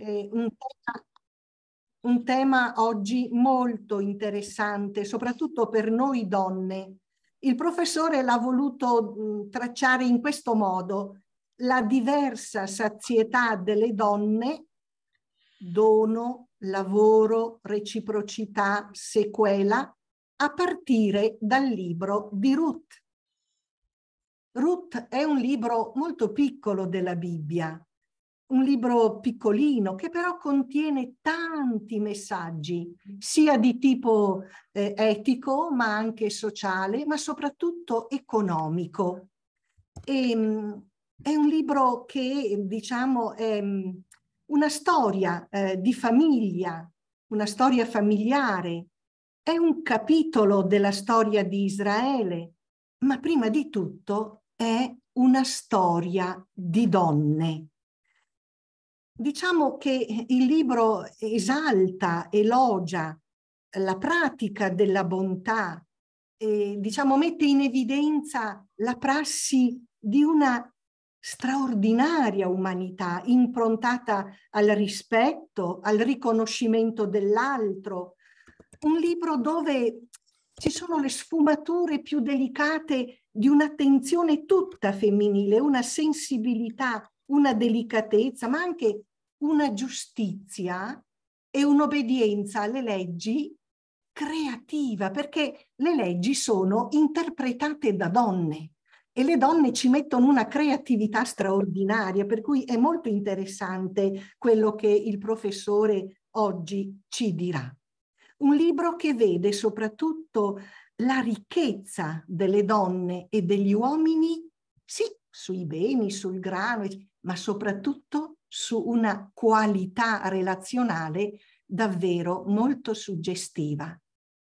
eh, un, tema, un tema oggi molto interessante, soprattutto per noi donne. Il professore l'ha voluto mm, tracciare in questo modo, la diversa sazietà delle donne, dono, lavoro, reciprocità, sequela, a partire dal libro di Ruth. Ruth è un libro molto piccolo della Bibbia, un libro piccolino che però contiene tanti messaggi, mm. sia di tipo eh, etico, ma anche sociale, ma soprattutto economico. E, ehm, è un libro che, diciamo, è mm, una storia eh, di famiglia, una storia familiare, è un capitolo della storia di Israele, ma prima di tutto è una storia di donne Diciamo che il libro esalta, elogia la pratica della bontà, e, diciamo mette in evidenza la prassi di una straordinaria umanità improntata al rispetto, al riconoscimento dell'altro. Un libro dove ci sono le sfumature più delicate di un'attenzione tutta femminile, una sensibilità, una delicatezza, ma anche una giustizia e un'obbedienza alle leggi creativa, perché le leggi sono interpretate da donne e le donne ci mettono una creatività straordinaria, per cui è molto interessante quello che il professore oggi ci dirà. Un libro che vede soprattutto la ricchezza delle donne e degli uomini, sì, sui beni, sul grano, ma soprattutto su una qualità relazionale davvero molto suggestiva.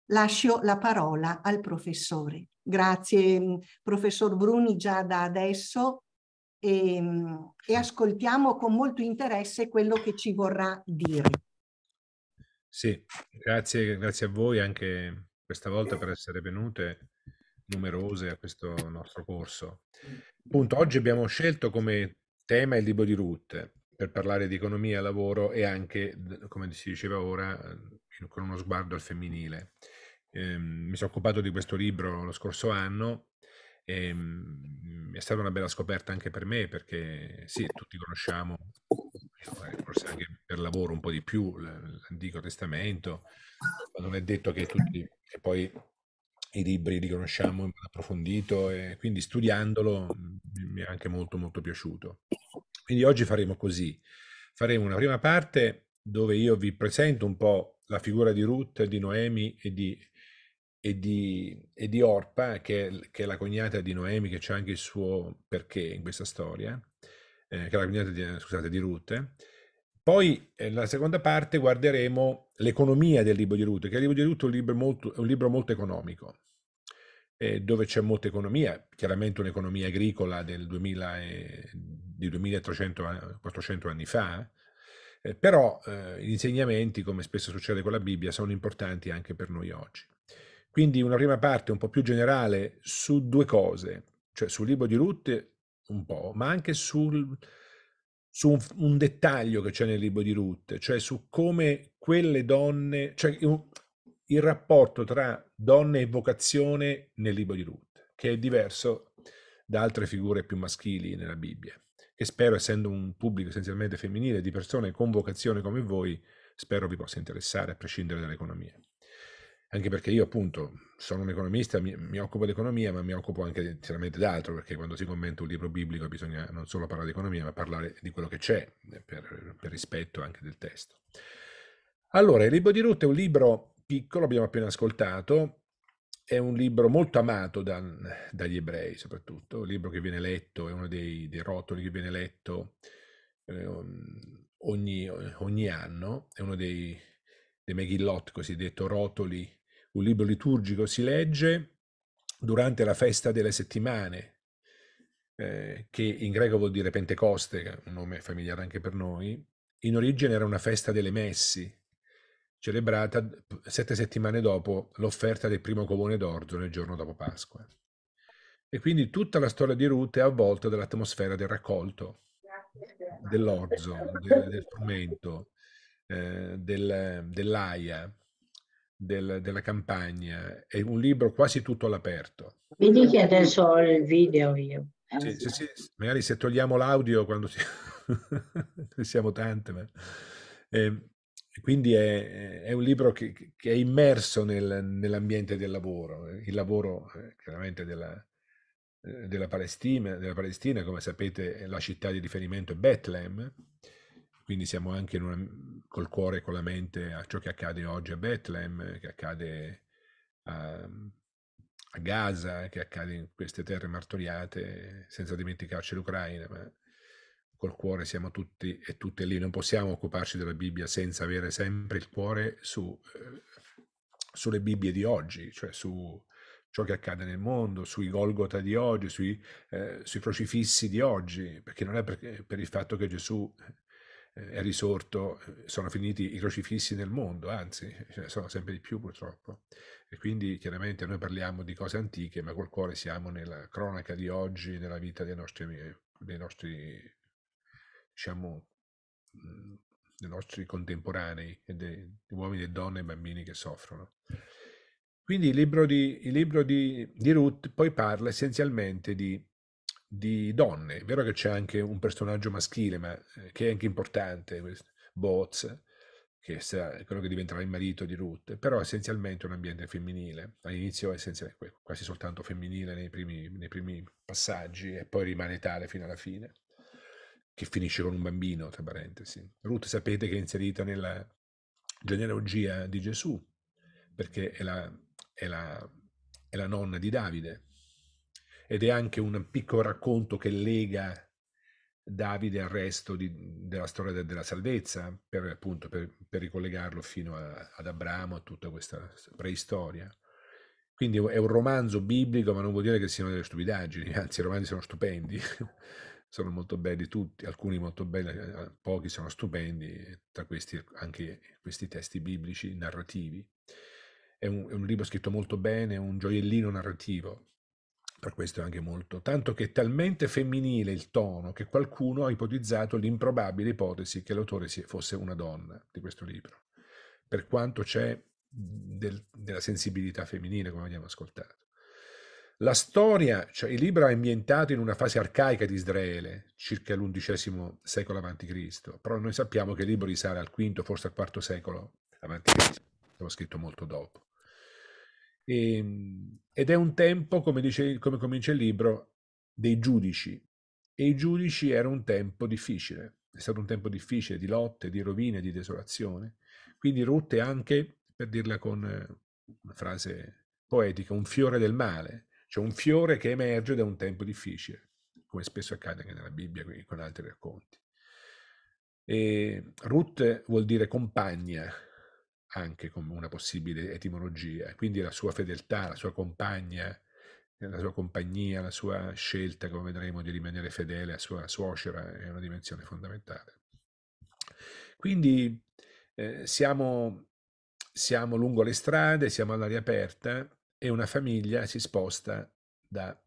Lascio la parola al professore. Grazie mm, professor Bruni già da adesso e, ehm, e ascoltiamo con molto interesse quello che ci vorrà dire. Sì, grazie, grazie a voi anche questa volta per essere venute numerose a questo nostro corso. Appunto, oggi abbiamo scelto come tema il libro di Ruth per parlare di economia, lavoro e anche, come si diceva ora, ehm, con uno sguardo al femminile. Eh, mi sono occupato di questo libro lo scorso anno e ehm, è stata una bella scoperta anche per me perché sì, tutti conosciamo, eh, forse anche per lavoro un po' di più, l'Antico Testamento, ma non è detto che tutti, che poi i libri li conosciamo in modo approfondito e quindi studiandolo mm, mi è anche molto molto piaciuto. Quindi oggi faremo così. Faremo una prima parte dove io vi presento un po' la figura di Ruth, di Noemi e di, e di, e di Orpa, che è, che è, la cognata di Noemi, che c'è anche il suo perché in questa storia, eh, che è la cognata di, scusate, di Ruth. Poi nella eh, seconda parte guarderemo l'economia del libro di Ruth, che il libro di Ruth è un libro molto, un libro molto economico, eh, dove c'è molta economia, chiaramente un'economia agricola del 2000 e, di 2300-400 anni fa, eh, eh, però eh, gli insegnamenti, come spesso succede con la Bibbia, sono importanti anche per noi oggi. Quindi una prima parte un po' più generale su due cose, cioè sul libro di Ruth un po', ma anche sul, su un, un, dettaglio che c'è nel libro di Ruth, cioè su come quelle donne, cioè il rapporto tra donne e vocazione nel libro di Ruth, che è diverso da altre figure più maschili nella Bibbia che spero, essendo un pubblico essenzialmente femminile, di persone con vocazione come voi, spero vi possa interessare a prescindere dall'economia. Anche perché io appunto sono un economista, mi, mi occupo di economia, ma mi occupo anche chiaramente d'altro, perché quando si commenta un libro biblico bisogna non solo parlare di economia, ma parlare di quello che c'è, eh, per, per rispetto anche del testo. Allora, il libro di Ruth è un libro piccolo, abbiamo appena ascoltato, è un libro molto amato da, dagli ebrei soprattutto, un libro che viene letto, è uno dei, dei rotoli che viene letto eh, um, ogni, ogni, anno, è uno dei, dei Megillot, cosiddetto rotoli, un libro liturgico, si legge durante la festa delle settimane, eh, che in greco vuol dire Pentecoste, un nome familiare anche per noi, in origine era una festa delle messi, celebrata sette settimane dopo l'offerta del primo comune d'orzo nel giorno dopo Pasqua. E quindi tutta la storia di Ruth è avvolta dall'atmosfera del raccolto, dell'orzo, del, del frumento, eh, del, dell'aia, del, della campagna. È un libro quasi tutto all'aperto. Mi che adesso ho il video io. Sì, sì, sì. magari se togliamo l'audio quando si... siamo tante. Ma... Eh, quindi è, è, un libro che, che è immerso nel, nell'ambiente del lavoro, eh, il lavoro eh, chiaramente della, eh, della, Palestina, della, Palestina, come sapete la città di riferimento è Bethlehem, quindi siamo anche una, col cuore e con la mente a ciò che accade oggi a Bethlehem, che accade a, a Gaza, che accade in queste terre martoriate, senza dimenticarci l'Ucraina, ma col cuore siamo tutti e tutte lì, non possiamo occuparci della Bibbia senza avere sempre il cuore su, eh, sulle Bibbie di oggi, cioè su ciò che accade nel mondo, sui Golgota di oggi, sui, eh, sui crocifissi di oggi, perché non è per, per il fatto che Gesù eh, è risorto, eh, sono finiti i crocifissi nel mondo, anzi, ce ne sono sempre di più purtroppo. E quindi chiaramente noi parliamo di cose antiche, ma col cuore siamo nella cronaca di oggi, nella vita dei nostri, dei nostri diciamo, mhmm, dei nostri contemporanei, dei, dei uomini e donne e bambini che soffrono. Quindi il libro di, il libro di, di Ruth poi parla essenzialmente di, di, donne. È vero che c'è anche un personaggio maschile, ma eh, che è anche importante, questo, che è quello che diventerà il marito di Ruth, però essenzialmente un ambiente femminile. All'inizio è quasi soltanto femminile nei primi, nei primi passaggi e poi rimane tale fino alla fine che finisce con un bambino, tra parentesi. Ruth sapete che è inserita nella genealogia di Gesù, perché è la, è la, è la nonna di Davide. Ed è anche un piccolo racconto che lega Davide al resto di, della storia de, della salvezza, per, appunto, per, per ricollegarlo fino a, ad Abramo, a tutta questa preistoria. Quindi è un romanzo biblico, ma non vuol dire che siano delle stupidaggini, anzi i romanzi sono stupendi sono molto belli tutti, alcuni molto belli, eh, eh, pochi sono stupendi, tra questi anche questi testi biblici narrativi. È un, è un libro scritto molto bene, un gioiellino narrativo, per questo è anche molto, tanto che è talmente femminile il tono che qualcuno ha ipotizzato l'improbabile ipotesi che l'autore fosse una donna di questo libro, per quanto c'è del, della sensibilità femminile come abbiamo ascoltato. La storia, cioè il libro è ambientato in una fase arcaica di Israele, circa l'undicesimo secolo a.C., però noi sappiamo che il libro risale al quinto, forse al quarto secolo a.C., l'ho scritto molto dopo. E, ehm, ed è un tempo, come, dice, come comincia il libro, dei giudici, e i giudici era un tempo difficile, è stato un tempo difficile di lotte, di rovine, di desolazione, quindi rotte anche, per dirla con eh, una frase poetica, un fiore del male, c'è un fiore che emerge da un tempo difficile, come spesso accade anche nella Bibbia e con altri racconti. E Ruth vuol dire compagna, anche come una possibile etimologia, quindi la sua fedeltà, la sua compagna, la sua compagnia, la sua scelta, come vedremo, di rimanere fedele a sua suocera è una dimensione fondamentale. Quindi eh, siamo, siamo lungo le strade, siamo all'aria aperta, e una famiglia si sposta da,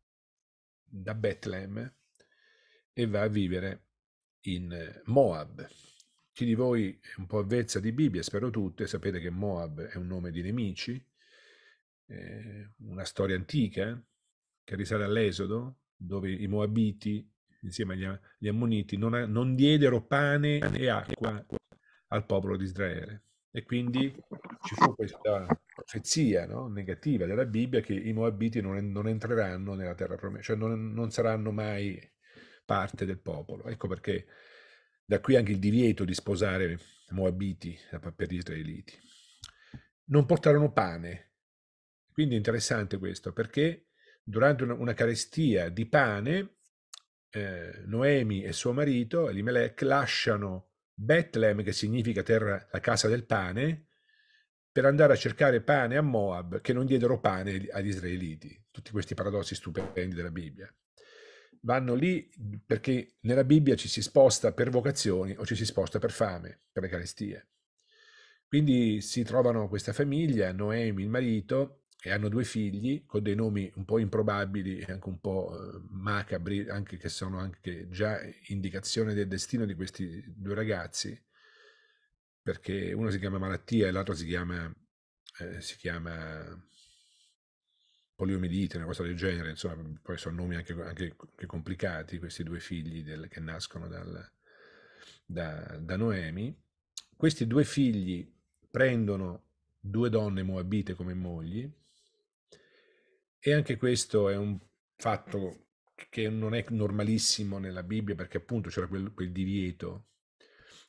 da Bethlehem e va a vivere in eh, Moab. Chi di voi è un po' avvezza di Bibbia, spero tutte, sapete che Moab è un nome di nemici, una storia antica eh, che risale all'Esodo, dove i Moabiti, insieme agli Ammoniti, non, non diedero pane e acqua al popolo di Israele. E quindi ci fu questa profezia no? negativa della Bibbia che i Moabiti non, non entreranno nella terra promessa, cioè non, non, saranno mai parte del popolo. Ecco perché da qui anche il divieto di sposare Moabiti per gli israeliti. Non portarono pane. Quindi è interessante questo perché durante una, una carestia di pane eh, Noemi e suo marito Elimelech lasciano Bethlehem, che significa terra, la casa del pane, per andare a cercare pane a Moab, che non diedero pane agli israeliti. Tutti questi paradossi stupendi della Bibbia. Vanno lì perché nella Bibbia ci si sposta per vocazioni o ci si sposta per fame, per le carestie. Quindi si trovano questa famiglia, Noemi, il marito, e hanno due figli con dei nomi un po' improbabili e anche un po' ehm, macabri, anche che sono anche già indicazione del destino di questi due ragazzi, perché uno si chiama malattia e l'altro si chiama, eh, si chiama poliomielite, una cosa del genere, insomma, poi sono nomi anche, anche, anche complicati questi due figli del, che nascono dal, da, da Noemi. Questi due figli prendono due donne moabite come mogli, e anche questo è un fatto che non è normalissimo nella Bibbia perché appunto c'era quel, quel divieto,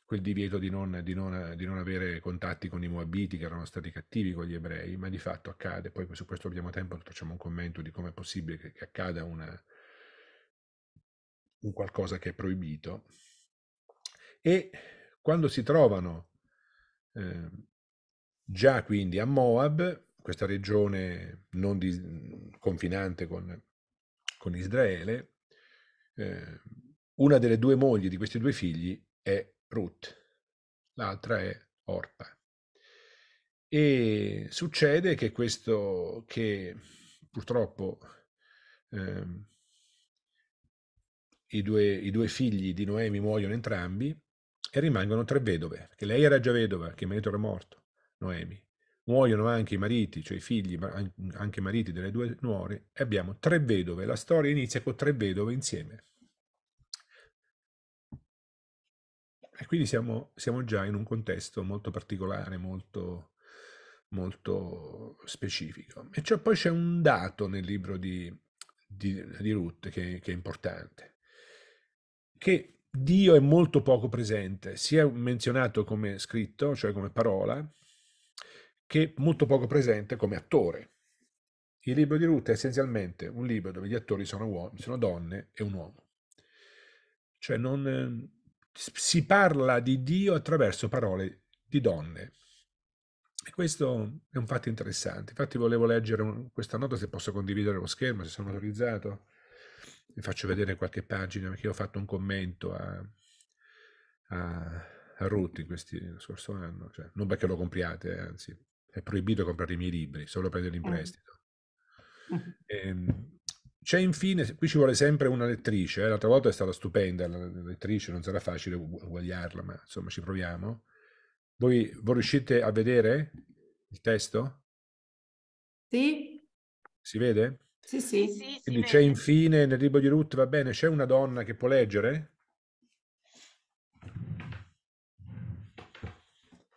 quel divieto di non, di, non, di non, avere contatti con i Moabiti che erano stati cattivi con gli ebrei, ma di fatto accade, poi su questo abbiamo tempo, facciamo un commento di come è possibile che, che accada una, un qualcosa che è proibito. E quando si trovano eh, già quindi a Moab, questa regione non di, confinante con, con Israele, eh, una delle due mogli di questi due figli è Ruth, l'altra è Orpa. E succede che questo, che purtroppo eh, i, due, i due figli di Noemi muoiono entrambi e rimangono tre vedove, che lei era già vedova, che il marito era morto, Noemi, muoiono anche i mariti, cioè i figli, ma anche i mariti delle due nuore, e abbiamo tre vedove. La storia inizia con tre vedove insieme. E quindi siamo, siamo già in un contesto molto particolare, molto, molto specifico. E cioè, poi c'è un dato nel libro di, di, di Ruth che, che è importante, che Dio è molto poco presente, sia menzionato come scritto, cioè come parola, che molto poco presente come attore. Il libro di Ruth è essenzialmente un libro dove gli attori sono, uomini, sono donne e un uomo. Cioè non, ehm, si parla di Dio attraverso parole di donne. E questo è un fatto interessante. Infatti volevo leggere un, questa nota, se posso condividere lo schermo, se sono autorizzato. Vi faccio vedere qualche pagina, perché io ho fatto un commento a, a, a Ruth in questi, lo scorso anno. Cioè, non perché lo compriate, anzi, è proibito comprare i miei libri, solo prendere in ah. prestito. Ehm, c'è infine, qui ci vuole sempre una lettrice, eh? l'altra volta è stata stupenda la lettrice, non sarà facile uguagliarla, ma insomma ci proviamo. Voi, voi riuscite a vedere il testo? Sì. Si vede? Sì, sì. sì Quindi c'è infine nel libro di Ruth, va bene, c'è una donna che può leggere?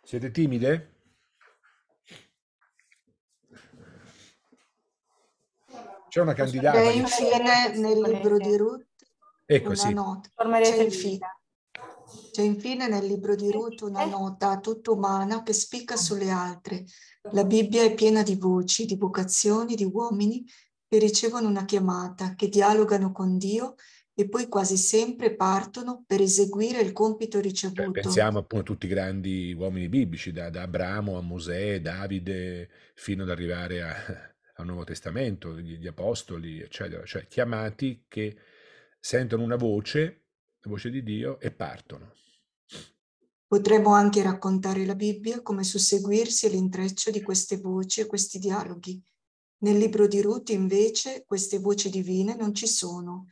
Siete timide? Sì. C'è una candidata. E infine nel libro di Ruth ecco, una sì. nota. C'è cioè, infine, c'è cioè, infine nel libro di Ruth una eh. nota tutta umana che spicca ah. sulle altre. La Bibbia è piena di voci, di vocazioni, di uomini che ricevono una chiamata, che dialogano con Dio e poi quasi sempre partono per eseguire il compito cioè, ricevuto. Cioè, pensiamo appunto a tutti i grandi uomini biblici, da, da Abramo a Mosè, Davide, fino ad arrivare a, al Nuovo Testamento, gli, gli apostoli, eccetera, cioè chiamati che sentono una voce, la voce di Dio, e partono. Potremmo anche raccontare la Bibbia come susseguirsi l'intreccio di queste voci e questi dialoghi. Nel libro di Ruth invece queste voci divine non ci sono.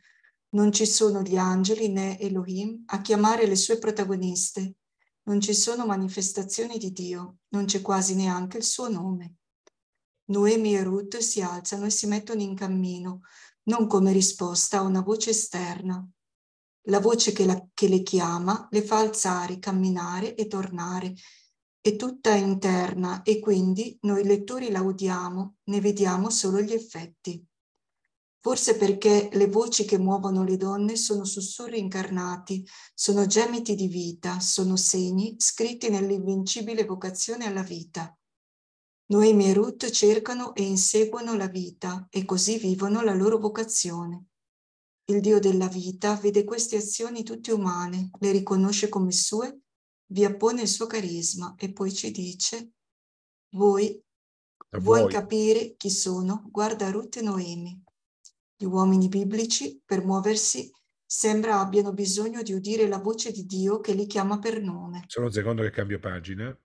Non ci sono gli angeli né Elohim a chiamare le sue protagoniste. Non ci sono manifestazioni di Dio, non c'è quasi neanche il suo nome. Noemi e Ruth si alzano e si mettono in cammino, non come risposta a una voce esterna. La voce che, la, che le chiama le fa alzare, camminare e tornare. è tutta interna e quindi noi lettori la udiamo, ne vediamo solo gli effetti. Forse perché le voci che muovono le donne sono sussurri incarnati, sono gemiti di vita, sono segni scritti nell'invincibile vocazione alla vita. Noemi e Ruth cercano e inseguono la vita e così vivono la loro vocazione. Il Dio della vita vede queste azioni tutte umane, le riconosce come sue, vi appone il suo carisma e poi ci dice, voi vuoi capire chi sono, guarda Ruth e Noemi. Gli uomini biblici, per muoversi, sembra abbiano bisogno di udire la voce di Dio che li chiama per nome. Solo un secondo che cambio pagina.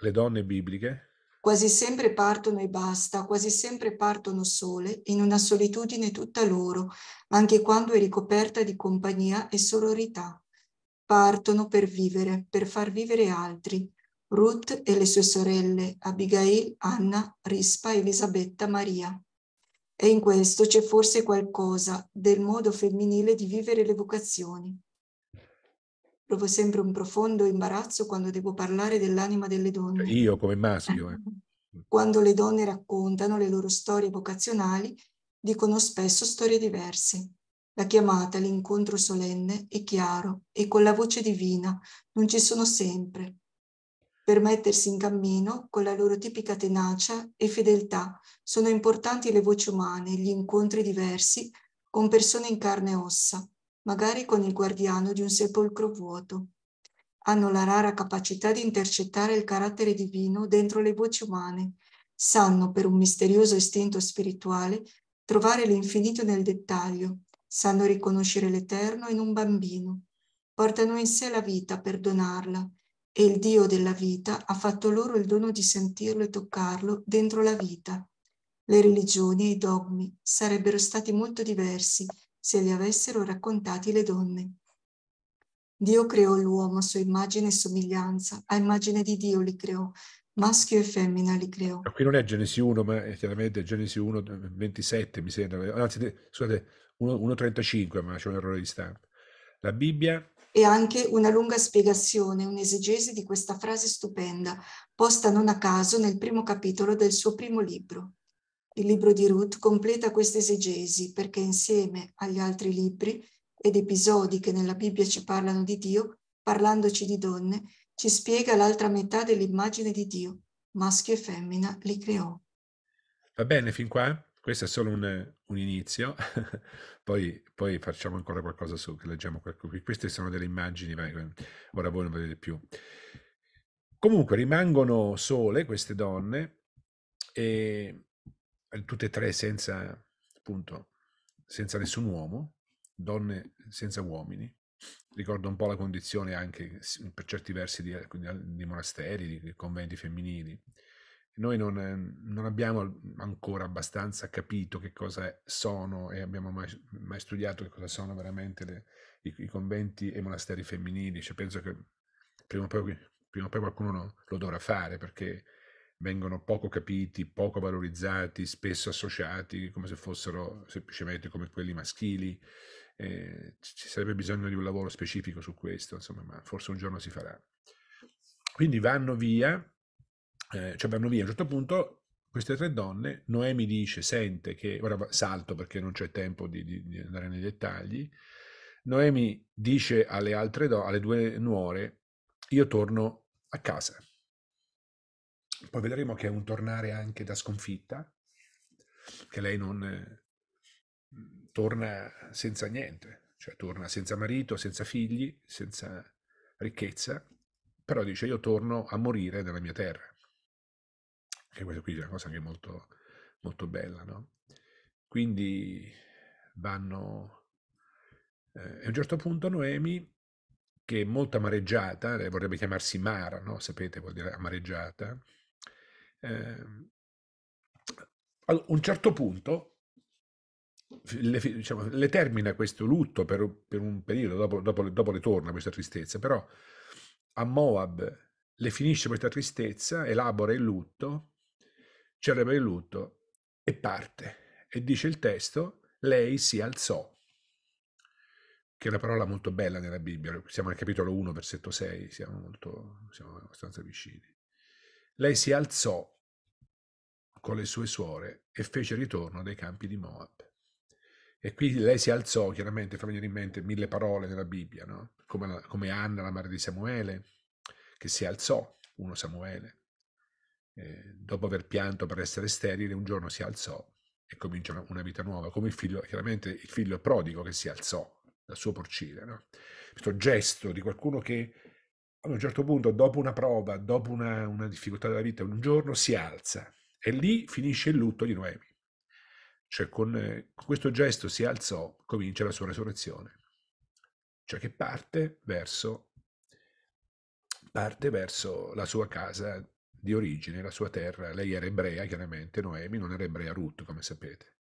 Le donne bibliche? Quasi sempre partono e basta, quasi sempre partono sole, in una solitudine tutta loro, anche quando è ricoperta di compagnia e sororità. Partono per vivere, per far vivere altri. Ruth e le sue sorelle, Abigail, Anna, Rispa, Elisabetta, Maria. E in questo c'è forse qualcosa del modo femminile di vivere le vocazioni provo sempre un profondo imbarazzo quando devo parlare dell'anima delle donne. Cioè, io come maschio. Eh. eh. Quando le donne raccontano le loro storie vocazionali, dicono spesso storie diverse. La chiamata, l'incontro solenne è chiaro e con la voce divina non ci sono sempre. Per mettersi in cammino, con la loro tipica tenacia e fedeltà, sono importanti le voci umane, gli incontri diversi con persone in carne e ossa, magari con il guardiano di un sepolcro vuoto. Hanno la rara capacità di intercettare il carattere divino dentro le voci umane, sanno per un misterioso istinto spirituale trovare l'infinito nel dettaglio, sanno riconoscere l'eterno in un bambino, portano in sé la vita per donarla e il Dio della vita ha fatto loro il dono di sentirlo e toccarlo dentro la vita. Le religioni e i dogmi sarebbero stati molto diversi se li avessero raccontati le donne. Dio creò l'uomo a sua immagine e somiglianza, a immagine di Dio li creò, maschio e femmina li creò. Qui non è Genesi 1, ma è chiaramente Genesi 1, 27 eh, mi sembra, anzi scusate, 1.35, ma c'è un errore di stampa. La Bibbia... E anche una lunga spiegazione, un'esegesi di questa frase stupenda, posta non a caso nel primo capitolo del suo primo libro. Il libro di Ruth completa questa esegesi perché insieme agli altri libri ed episodi che nella Bibbia ci parlano di Dio, parlandoci di donne, ci spiega l'altra metà dell'immagine di Dio. Maschio e femmina li creò. Va bene fin qua? Questo è solo un, un inizio, poi, poi, facciamo ancora qualcosa su, che leggiamo qualcosa. Queste sono delle immagini, ora voi non vedete più. Comunque rimangono sole queste donne e eh, tutte e tre senza, appunto, senza nessun uomo, donne senza uomini. Ricordo un po' la condizione anche per certi versi di, di monasteri, di conventi femminili. Noi non, ehm, non, abbiamo ancora abbastanza capito che cosa sono e abbiamo mai, mai studiato che cosa sono veramente le, i, i, conventi e i monasteri femminili. Cioè penso che prima o poi, prima o poi qualcuno lo, lo dovrà fare perché vengono poco capiti, poco valorizzati, spesso associati come se fossero semplicemente come quelli maschili. Eh, ci sarebbe bisogno di un lavoro specifico su questo, insomma, ma forse un giorno si farà. Quindi vanno via, eh, cioè vanno via a un certo punto queste tre donne, Noemi dice, sente che, ora salto perché non c'è tempo di, di, di andare nei dettagli, Noemi dice alle altre do, alle due nuore, io torno a casa poi vedremo che è un tornare anche da sconfitta, che lei non mm, torna senza niente, cioè torna senza marito, senza figli, senza ricchezza, però dice io torno a morire nella mia terra. E questa qui è una cosa anche molto, molto bella, no? Quindi vanno... Eh, a un certo punto Noemi, che è molto amareggiata, lei vorrebbe chiamarsi Mara, no? Sapete, vuol dire amareggiata, eh, a un certo punto le, diciamo, le termina questo lutto per, per un periodo, dopo, dopo, dopo le torna questa tristezza, però a Moab le finisce questa tristezza, elabora il lutto, celebra il lutto e parte. E dice il testo, lei si alzò, che è una parola molto bella nella Bibbia, siamo nel capitolo 1, versetto 6, siamo, molto, siamo abbastanza vicini. Lei si alzò con le sue suore e fece ritorno dai campi di Moab. E qui lei si alzò, chiaramente fa venire in mente mille parole nella Bibbia, no? come, come, Anna, la madre di Samuele, che si alzò, uno Samuele, eh, dopo aver pianto per essere sterile, un giorno si alzò e comincia una, una vita nuova, come il figlio, chiaramente il figlio prodigo che si alzò dal suo porcile. No? Questo gesto di qualcuno che ad un certo punto, dopo una prova, dopo una, una difficoltà della vita, un giorno si alza e lì finisce il lutto di Noemi. Cioè con, eh, con questo gesto si alzò, comincia la sua resurrezione. Cioè che parte verso, parte verso la sua casa di origine, la sua terra. Lei era ebrea, chiaramente, Noemi non era ebrea Ruth, come sapete.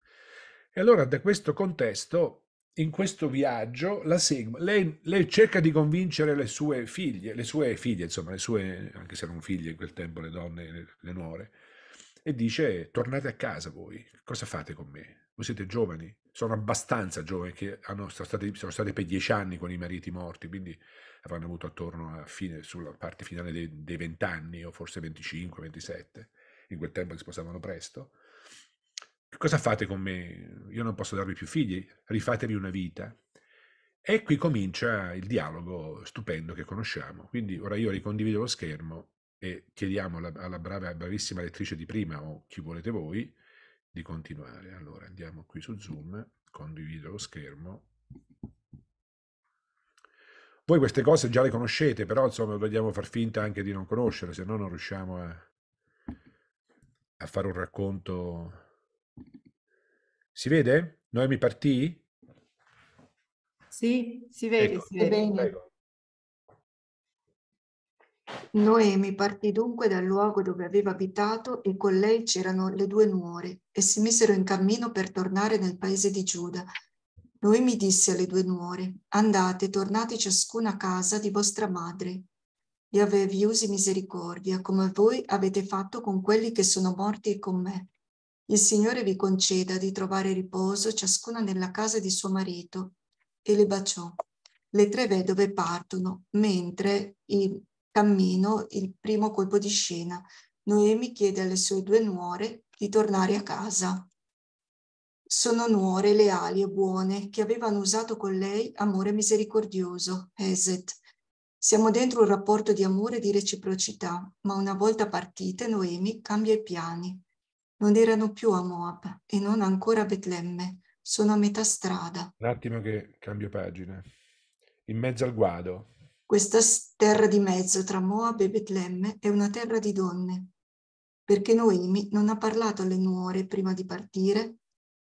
E allora da questo contesto in questo viaggio la Sigma, lei, lei, cerca di convincere le sue figlie, le sue figlie, insomma, le sue, anche se erano figlie in quel tempo, le donne, le, le nuore, e dice tornate a casa voi, cosa fate con me? Voi siete giovani, sono abbastanza giovani che hanno, sono, stati, sono state per dieci anni con i mariti morti, quindi avranno avuto attorno a fine, sulla parte finale dei, vent'anni, o forse 25, 27, in quel tempo si sposavano presto cosa fate con me? Io non posso darvi più figli, rifatevi una vita. E qui comincia il dialogo stupendo che conosciamo. Quindi ora io ricondivido lo schermo e chiediamo alla, alla brava, bravissima lettrice di prima o chi volete voi di continuare. Allora andiamo qui su Zoom, condivido lo schermo. Voi queste cose già le conoscete, però insomma dobbiamo far finta anche di non conoscere, se no non riusciamo a, a fare un racconto si vede? Noemi partì? Sì, si vede, ecco, si vede bene. Prego. Noemi partì dunque dal luogo dove aveva abitato e con lei c'erano le due nuore e si misero in cammino per tornare nel paese di Giuda. Noemi disse alle due nuore, andate, tornate ciascuna a casa di vostra madre e avevi usi misericordia come voi avete fatto con quelli che sono morti con me. Il Signore vi conceda di trovare riposo ciascuna nella casa di suo marito. E le baciò. Le tre vedove partono, mentre in cammino il primo colpo di scena. Noemi chiede alle sue due nuore di tornare a casa. Sono nuore leali e buone che avevano usato con lei amore misericordioso, Eset. Siamo dentro un rapporto di amore e di reciprocità, ma una volta partite Noemi cambia i piani. Non erano più a Moab e non ancora a Betlemme. Sono a metà strada. Un attimo che cambio pagina. In mezzo al guado. Questa terra di mezzo tra Moab e Betlemme è una terra di donne. Perché Noemi non ha parlato alle nuore prima di partire?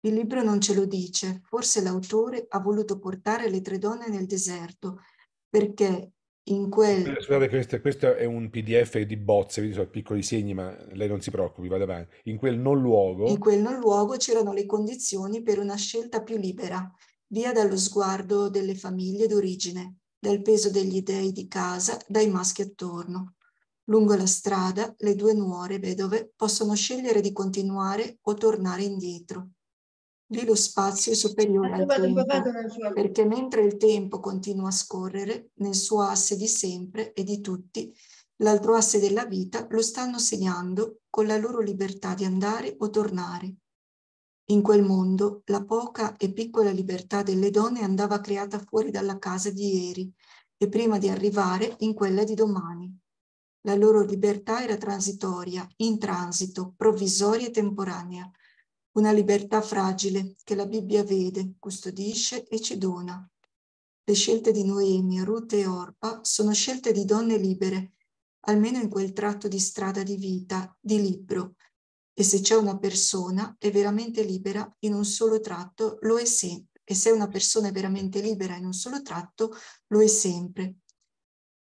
Il libro non ce lo dice. Forse l'autore ha voluto portare le tre donne nel deserto perché in quel... Scusate, questo, questo, è un PDF di bozze, quindi sono piccoli segni, ma lei non si preoccupi, vada avanti. In quel non luogo... In quel non luogo c'erano le condizioni per una scelta più libera, via dallo sguardo delle famiglie d'origine, dal peso degli dei di casa, dai maschi attorno. Lungo la strada le due nuore vedove possono scegliere di continuare o tornare indietro lì lo spazio è superiore al tempo, perché mentre il tempo continua a scorrere nel suo asse di sempre e di tutti, l'altro asse della vita lo stanno segnando con la loro libertà di andare o tornare. In quel mondo la poca e piccola libertà delle donne andava creata fuori dalla casa di ieri e prima di arrivare in quella di domani. La loro libertà era transitoria, in transito, provvisoria e temporanea, una libertà fragile che la Bibbia vede, custodisce e ci dona. Le scelte di Noemi, Ruth e Orpa sono scelte di donne libere, almeno in quel tratto di strada di vita, di libro. E se c'è una persona è veramente libera in un solo tratto, lo è sempre. E se una persona è veramente libera in un solo tratto, lo è sempre.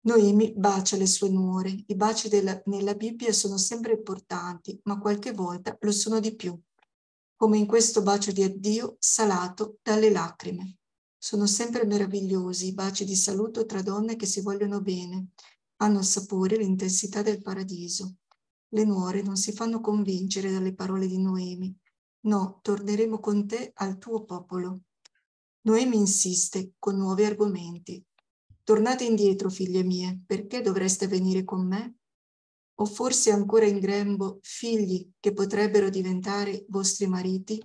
Noemi bacia le sue nuore. I baci della, nella Bibbia sono sempre importanti, ma qualche volta lo sono di più come in questo bacio di addio salato dalle lacrime. Sono sempre meravigliosi i baci di saluto tra donne che si vogliono bene, hanno sapore e l'intensità del paradiso. Le nuore non si fanno convincere dalle parole di Noemi. No, torneremo con te al tuo popolo. Noemi insiste con nuovi argomenti. Tornate indietro, figlie mie, perché dovreste venire con me? o forse ancora in grembo figli che potrebbero diventare vostri mariti?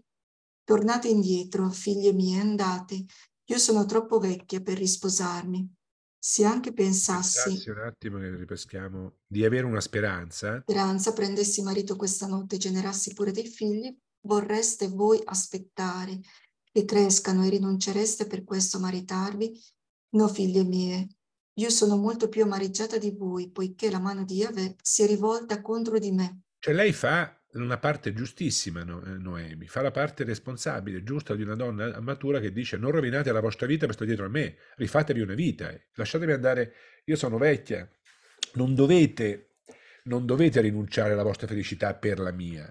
Tornate indietro, figlie mie, andate. Io sono troppo vecchia per risposarmi. Se anche pensassi... Grazie un attimo che ripeschiamo. Di avere una speranza. Speranza, prendessi marito questa notte e generassi pure dei figli, vorreste voi aspettare che crescano e rinuncereste per questo maritarvi? No, figlie mie, io sono molto più amareggiata di voi, poiché la mano di Yahweh si è rivolta contro di me. Cioè lei fa una parte giustissima, no, eh, Noemi, fa la parte responsabile, giusta di una donna matura che dice non rovinate la vostra vita per stare dietro a me, rifatevi una vita, lasciatemi andare, io sono vecchia, non dovete, non dovete rinunciare alla vostra felicità per la mia,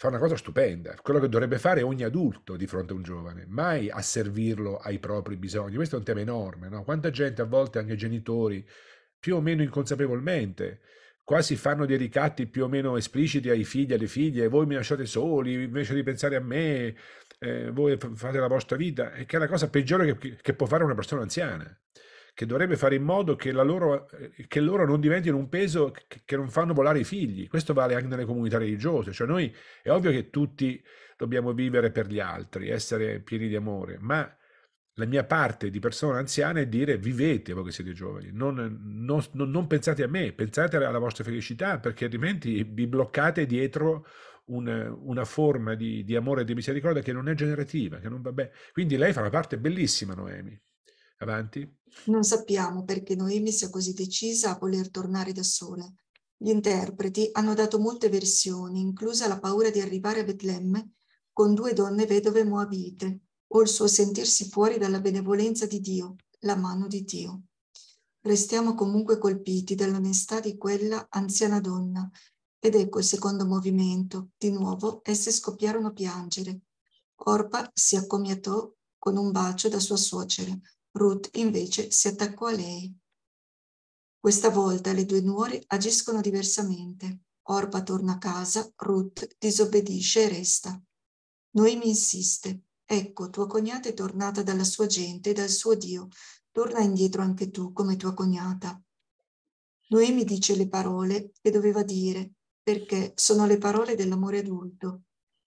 fa una cosa stupenda, quello che dovrebbe fare ogni adulto di fronte a un giovane, mai asservirlo ai propri bisogni. Questo è un tema enorme, no? Quanta gente a volte, anche i genitori, più o meno inconsapevolmente, quasi fanno dei ricatti più o meno espliciti ai figli e alle figlie, voi mi lasciate soli invece di pensare a me, eh, voi fate la vostra vita, che è la cosa peggiore che, che può fare una persona anziana che dovrebbe fare in modo che, loro, eh, che loro, non diventino un peso che, che, non fanno volare i figli. Questo vale anche nelle comunità religiose, cioè noi è ovvio che tutti dobbiamo vivere per gli altri, essere pieni di amore, ma la mia parte di persona anziana è dire vivete voi che siete giovani, non, non, non pensate a me, pensate alla vostra felicità perché altrimenti vi bloccate dietro una, una, forma di, di amore e di misericordia che non è generativa, che non va bene. Quindi lei fa una parte bellissima, Noemi. Avanti. Non sappiamo perché Noemi sia così decisa a voler tornare da sola. Gli interpreti hanno dato molte versioni, inclusa la paura di arrivare a Betlemme con due donne vedove moabite, o il suo sentirsi fuori dalla benevolenza di Dio, la mano di Dio. Restiamo comunque colpiti dall'onestà di quella anziana donna, ed ecco il secondo movimento. Di nuovo esse scoppiarono a piangere. Orpa si accomiatò con un bacio da sua suocera, Ruth invece si attaccò a lei. Questa volta le due nuore agiscono diversamente. Orba torna a casa, Ruth disobbedisce e resta. Noemi insiste. Ecco, tua cognata è tornata dalla sua gente e dal suo Dio. Torna indietro anche tu come tua cognata. Noemi dice le parole che doveva dire, perché sono le parole dell'amore adulto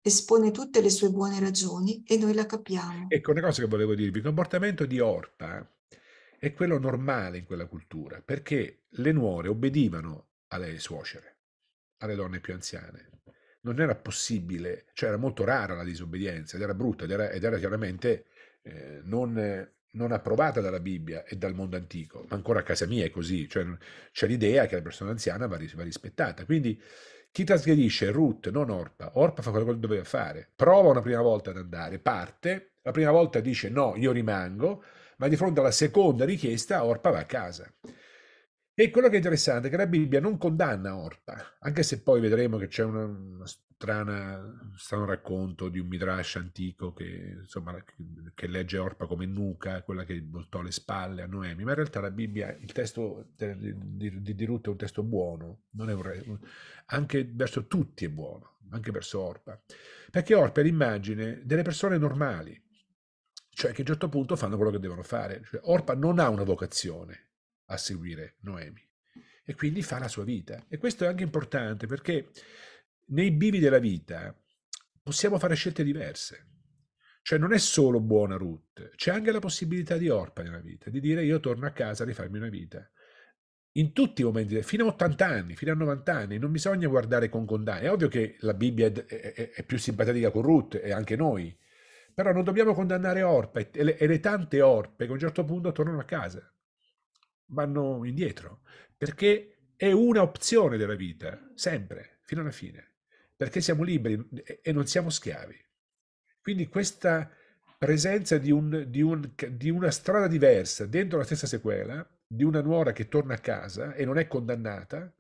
espone tutte le sue buone ragioni e noi la capiamo. Ecco, una cosa che volevo dirvi, il comportamento di Orta eh, è quello normale in quella cultura, perché le nuore obbedivano alle suocere, alle donne più anziane. Non era possibile, cioè era molto rara la disobbedienza, ed era brutta, ed era, ed era chiaramente eh, non, non, approvata dalla Bibbia e dal mondo antico, ma ancora a casa mia è così, cioè c'è l'idea che la persona anziana va, va rispettata. Quindi chi trasgredisce Ruth, non Orpa. Orpa fa quello che doveva fare. Prova una prima volta ad andare, parte, la prima volta dice no, io rimango, ma di fronte alla seconda richiesta Orpa va a casa. E quello che è interessante è che la Bibbia non condanna Orpa, anche se poi vedremo che c'è una strana, strano racconto di un Midrash antico che, insomma, che legge Orpa come nuca, quella che voltò le spalle a Noemi, ma in realtà la Bibbia, il testo di, di, di Ruth è un testo buono, non è un, anche verso tutti è buono, anche verso Orpa, perché Orpa è l'immagine delle persone normali, cioè che a un certo punto fanno quello che devono fare. Cioè, Orpa non ha una vocazione a seguire Noemi e quindi fa la sua vita. E questo è anche importante perché nei bivi della vita possiamo fare scelte diverse. Cioè non è solo buona Ruth, c'è anche la possibilità di orpa nella vita, di dire io torno a casa a rifarmi una vita. In tutti i momenti, fino a 80 anni, fino a 90 anni, non bisogna guardare con condanna. È ovvio che la Bibbia è, è, è più simpatica con Ruth e anche noi, però non dobbiamo condannare orpa e le, e le tante orpe che a un certo punto tornano a casa, vanno indietro, perché è una opzione della vita, sempre, fino alla fine perché siamo liberi mhmm, e non siamo schiavi. Quindi questa presenza di, un, di, un, di una strada diversa dentro la stessa sequela, di una nuora che torna a casa e non è condannata,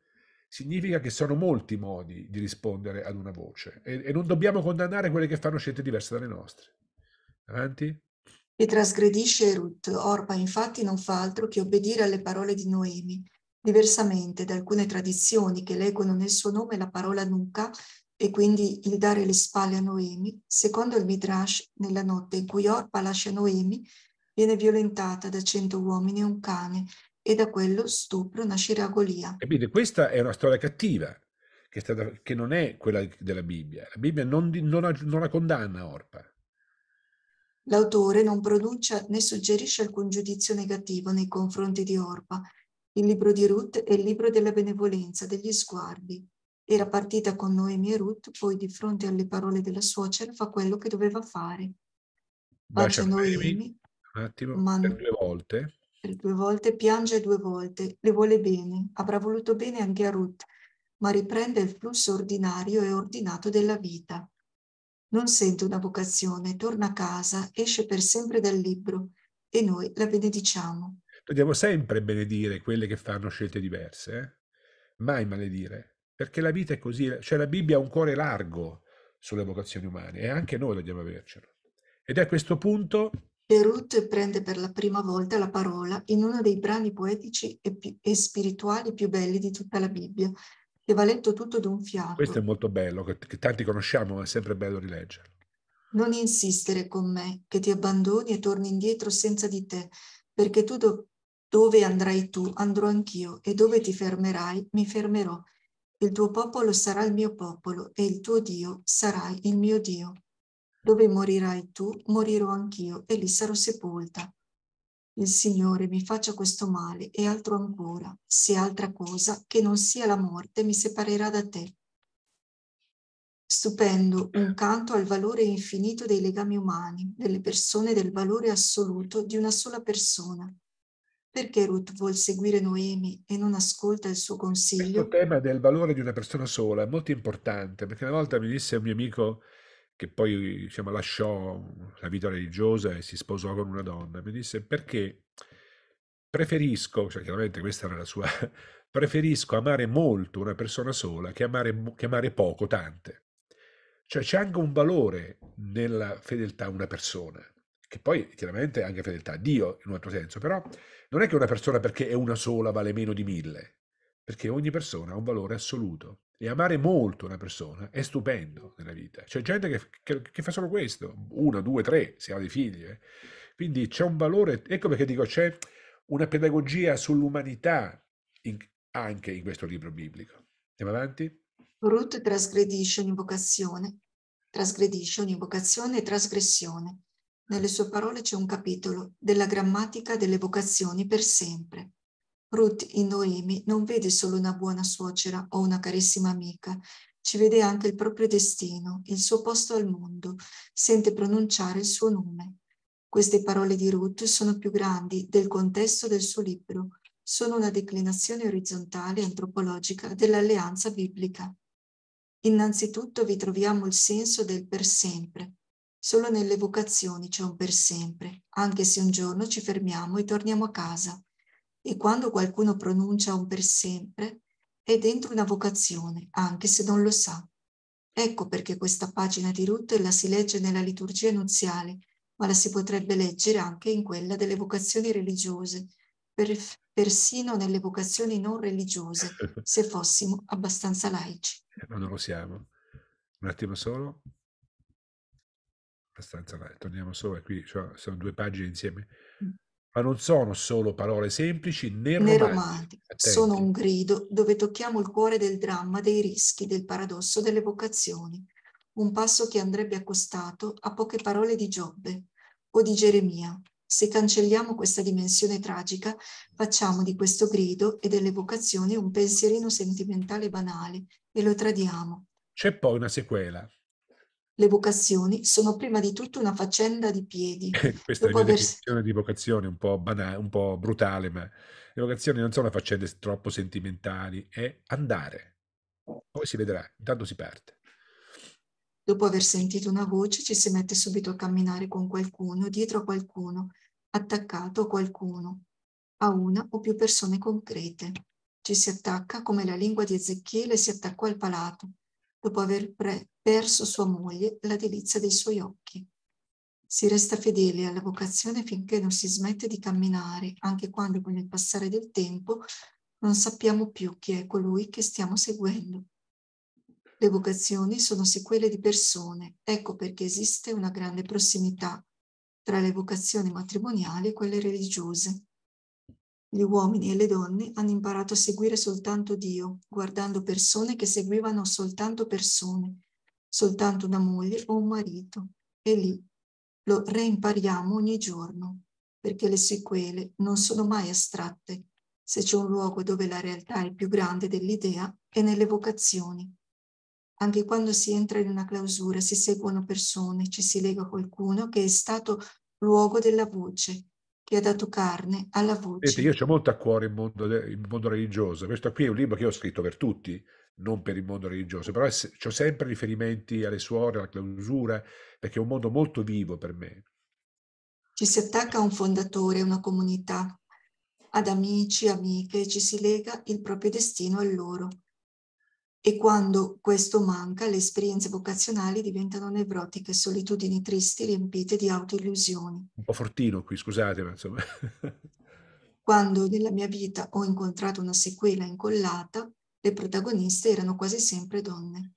significa che sono molti modi di rispondere ad una voce e, e non dobbiamo condannare quelle che fanno scelte diverse dalle nostre. Avanti. E trasgredisce Ruth. Orpa infatti non fa altro che obbedire alle parole di Noemi, diversamente da alcune tradizioni che leggono nel suo nome la parola nuca, e quindi il dare le spalle a Noemi, secondo il Midrash, nella notte in cui Orpa lascia Noemi, viene violentata da cento uomini e un cane e da quello stupro nascerà Golia. Capite, questa è una storia cattiva, che, stata, che, non è quella della Bibbia. La Bibbia non, non, non la condanna Orpa. L'autore non pronuncia né suggerisce alcun giudizio negativo nei confronti di Orpa. Il libro di Ruth è il libro della benevolenza, degli sguardi, era partita con Noemi e Ruth, poi di fronte alle parole della suocera fa quello che doveva fare. Bacia Noemi, un attimo, man- per due volte. Per due volte, piange due volte, le vuole bene, avrà voluto bene anche a Ruth, ma riprende il flusso ordinario e ordinato della vita. Non sente una vocazione, torna a casa, esce per sempre dal libro e noi la benediciamo. Dobbiamo sempre benedire quelle che fanno scelte diverse, eh? mai maledire. Perché la vita è così, cioè la Bibbia ha un cuore largo sulle vocazioni umane e anche noi dobbiamo avercelo. Ed è a questo punto... Perut prende per la prima volta la parola in uno dei brani poetici e, pi- e spirituali più belli di tutta la Bibbia, che va letto tutto d'un fiato. Questo è molto bello, che, che tanti conosciamo, ma è sempre bello rileggerlo. Non insistere con me, che ti abbandoni e torni indietro senza di te, perché tu do- dove andrai tu andrò anch'io e dove ti fermerai mi fermerò. Il tuo popolo sarà il mio popolo e il tuo Dio sarà il mio Dio. Dove morirai tu, morirò anch'io e lì sarò sepolta. Il Signore mi faccia questo male e altro ancora, se altra cosa che non sia la morte mi separerà da te. Stupendo un canto al valore infinito dei legami umani, delle persone, del valore assoluto di una sola persona, perché Ruth vuol seguire Noemi e non ascolta il suo consiglio? Il tema del valore di una persona sola è molto importante, perché una volta mi disse un mio amico che poi diciamo, lasciò la vita religiosa e si sposò con una donna, mi disse perché preferisco, cioè chiaramente questa era la sua, preferisco amare molto una persona sola che amare, che amare poco tante. Cioè c'è anche un valore nella fedeltà a una persona che poi chiaramente è anche fedeltà a Dio in un altro senso, però non è che una persona perché è una sola vale meno di mille, perché ogni persona ha un valore assoluto e amare molto una persona è stupendo nella vita. C'è gente che, che, che fa solo questo, una, due, tre, se ha dei figli. Eh. Quindi c'è un valore, ecco perché dico c'è una pedagogia sull'umanità in, anche in questo libro biblico. Andiamo avanti. Ruth trasgredisce un'invocazione, trasgredisce un'invocazione e trasgressione nelle sue parole c'è un capitolo della grammatica delle vocazioni per sempre. Ruth in Noemi non vede solo una buona suocera o una carissima amica, ci vede anche il proprio destino, il suo posto al mondo, sente pronunciare il suo nome. Queste parole di Ruth sono più grandi del contesto del suo libro, sono una declinazione orizzontale e antropologica dell'alleanza biblica. Innanzitutto vi troviamo il senso del per sempre, Solo nelle vocazioni c'è un per sempre, anche se un giorno ci fermiamo e torniamo a casa. E quando qualcuno pronuncia un per sempre, è dentro una vocazione, anche se non lo sa. Ecco perché questa pagina di Ruth la si legge nella liturgia nuziale, ma la si potrebbe leggere anche in quella delle vocazioni religiose, per, persino nelle vocazioni non religiose, se fossimo abbastanza laici. Eh, ma non lo siamo. Un attimo solo abbastanza, torniamo sopra qui, cioè, sono due pagine insieme, mm. ma non sono solo parole semplici né, né romantiche, sono un grido dove tocchiamo il cuore del dramma, dei rischi, del paradosso, delle vocazioni, un passo che andrebbe accostato a poche parole di Giobbe o di Geremia. Se cancelliamo questa dimensione tragica, facciamo di questo grido e delle vocazioni un pensierino sentimentale banale e lo tradiamo. C'è poi una sequela, le vocazioni sono prima di tutto una faccenda di piedi. Eh, questa Dopo è una mia aver... definizione di vocazione, un po', banale, un po' brutale, ma le vocazioni non sono faccende troppo sentimentali, è andare. Poi si vedrà, intanto si parte. Dopo aver sentito una voce ci si mette subito a camminare con qualcuno, dietro a qualcuno, attaccato a qualcuno, a una o più persone concrete. Ci si attacca come la lingua di Ezechiele si attaccò al palato, dopo aver pre- perso sua moglie, la delizia dei suoi occhi. Si resta fedeli alla vocazione finché non si smette di camminare, anche quando con il passare del tempo non sappiamo più chi è colui che stiamo seguendo. Le vocazioni sono sequele di persone, ecco perché esiste una grande prossimità tra le vocazioni matrimoniali e quelle religiose. Gli uomini e le donne hanno imparato a seguire soltanto Dio, guardando persone che seguivano soltanto persone, soltanto una moglie o un marito. E lì lo reimpariamo ogni giorno, perché le sequele non sono mai astratte se c'è un luogo dove la realtà è più grande dell'idea è nelle vocazioni. Anche quando si entra in una clausura si seguono persone, ci si lega qualcuno che è stato luogo della voce, che ha dato carne alla voce. Senti, io ho molto a cuore il mondo, il mondo, religioso. Questo qui è un libro che ho scritto per tutti, non per il mondo religioso, però ho sempre riferimenti alle suore, alla clausura, perché è un mondo molto vivo per me. Ci si attacca a un fondatore, a una comunità, ad amici, amiche, e ci si lega il proprio destino a loro e quando questo manca le esperienze vocazionali diventano nevrotiche, solitudini tristi riempite di autoillusioni. Un po' fortino qui, scusate, ma insomma. quando nella mia vita ho incontrato una sequela incollata, le protagoniste erano quasi sempre donne.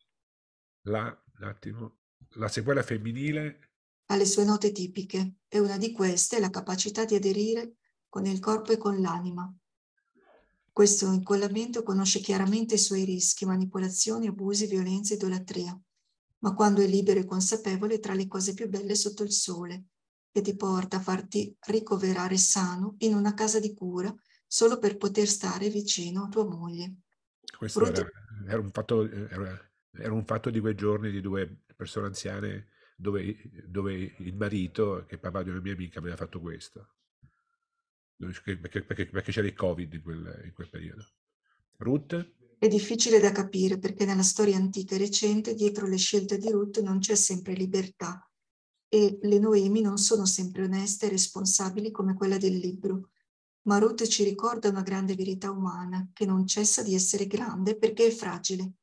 La, un attimo, la sequela femminile ha le sue note tipiche e una di queste è la capacità di aderire con il corpo e con l'anima, questo incollamento conosce chiaramente i suoi rischi, manipolazioni, abusi, violenza, idolatria, ma quando è libero e consapevole tra le cose più belle sotto il sole, e ti porta a farti ricoverare sano in una casa di cura solo per poter stare vicino a tua moglie. Questo Prote- era, era, un fatto, era, era, un fatto, di quei giorni di due persone anziane dove, dove il marito, che è papà di una mia amica, aveva fatto questo perché, perché, perché c'era il Covid in quel, in quel periodo. Ruth? È difficile da capire perché nella storia antica e recente dietro le scelte di Ruth non c'è sempre libertà e le Noemi non sono sempre oneste e responsabili come quella del libro. Ma Ruth ci ricorda una grande verità umana che non cessa di essere grande perché è fragile.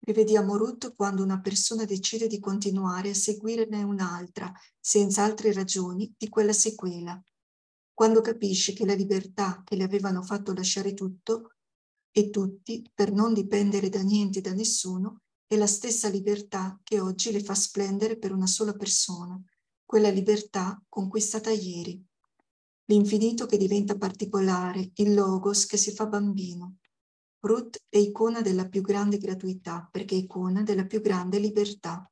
Rivediamo Ruth quando una persona decide di continuare a seguirne un'altra, senza altre ragioni, di quella sequela quando capisce che la libertà che le avevano fatto lasciare tutto e tutti per non dipendere da niente e da nessuno è la stessa libertà che oggi le fa splendere per una sola persona, quella libertà conquistata ieri. L'infinito che diventa particolare, il logos che si fa bambino. Ruth è icona della più grande gratuità perché è icona della più grande libertà.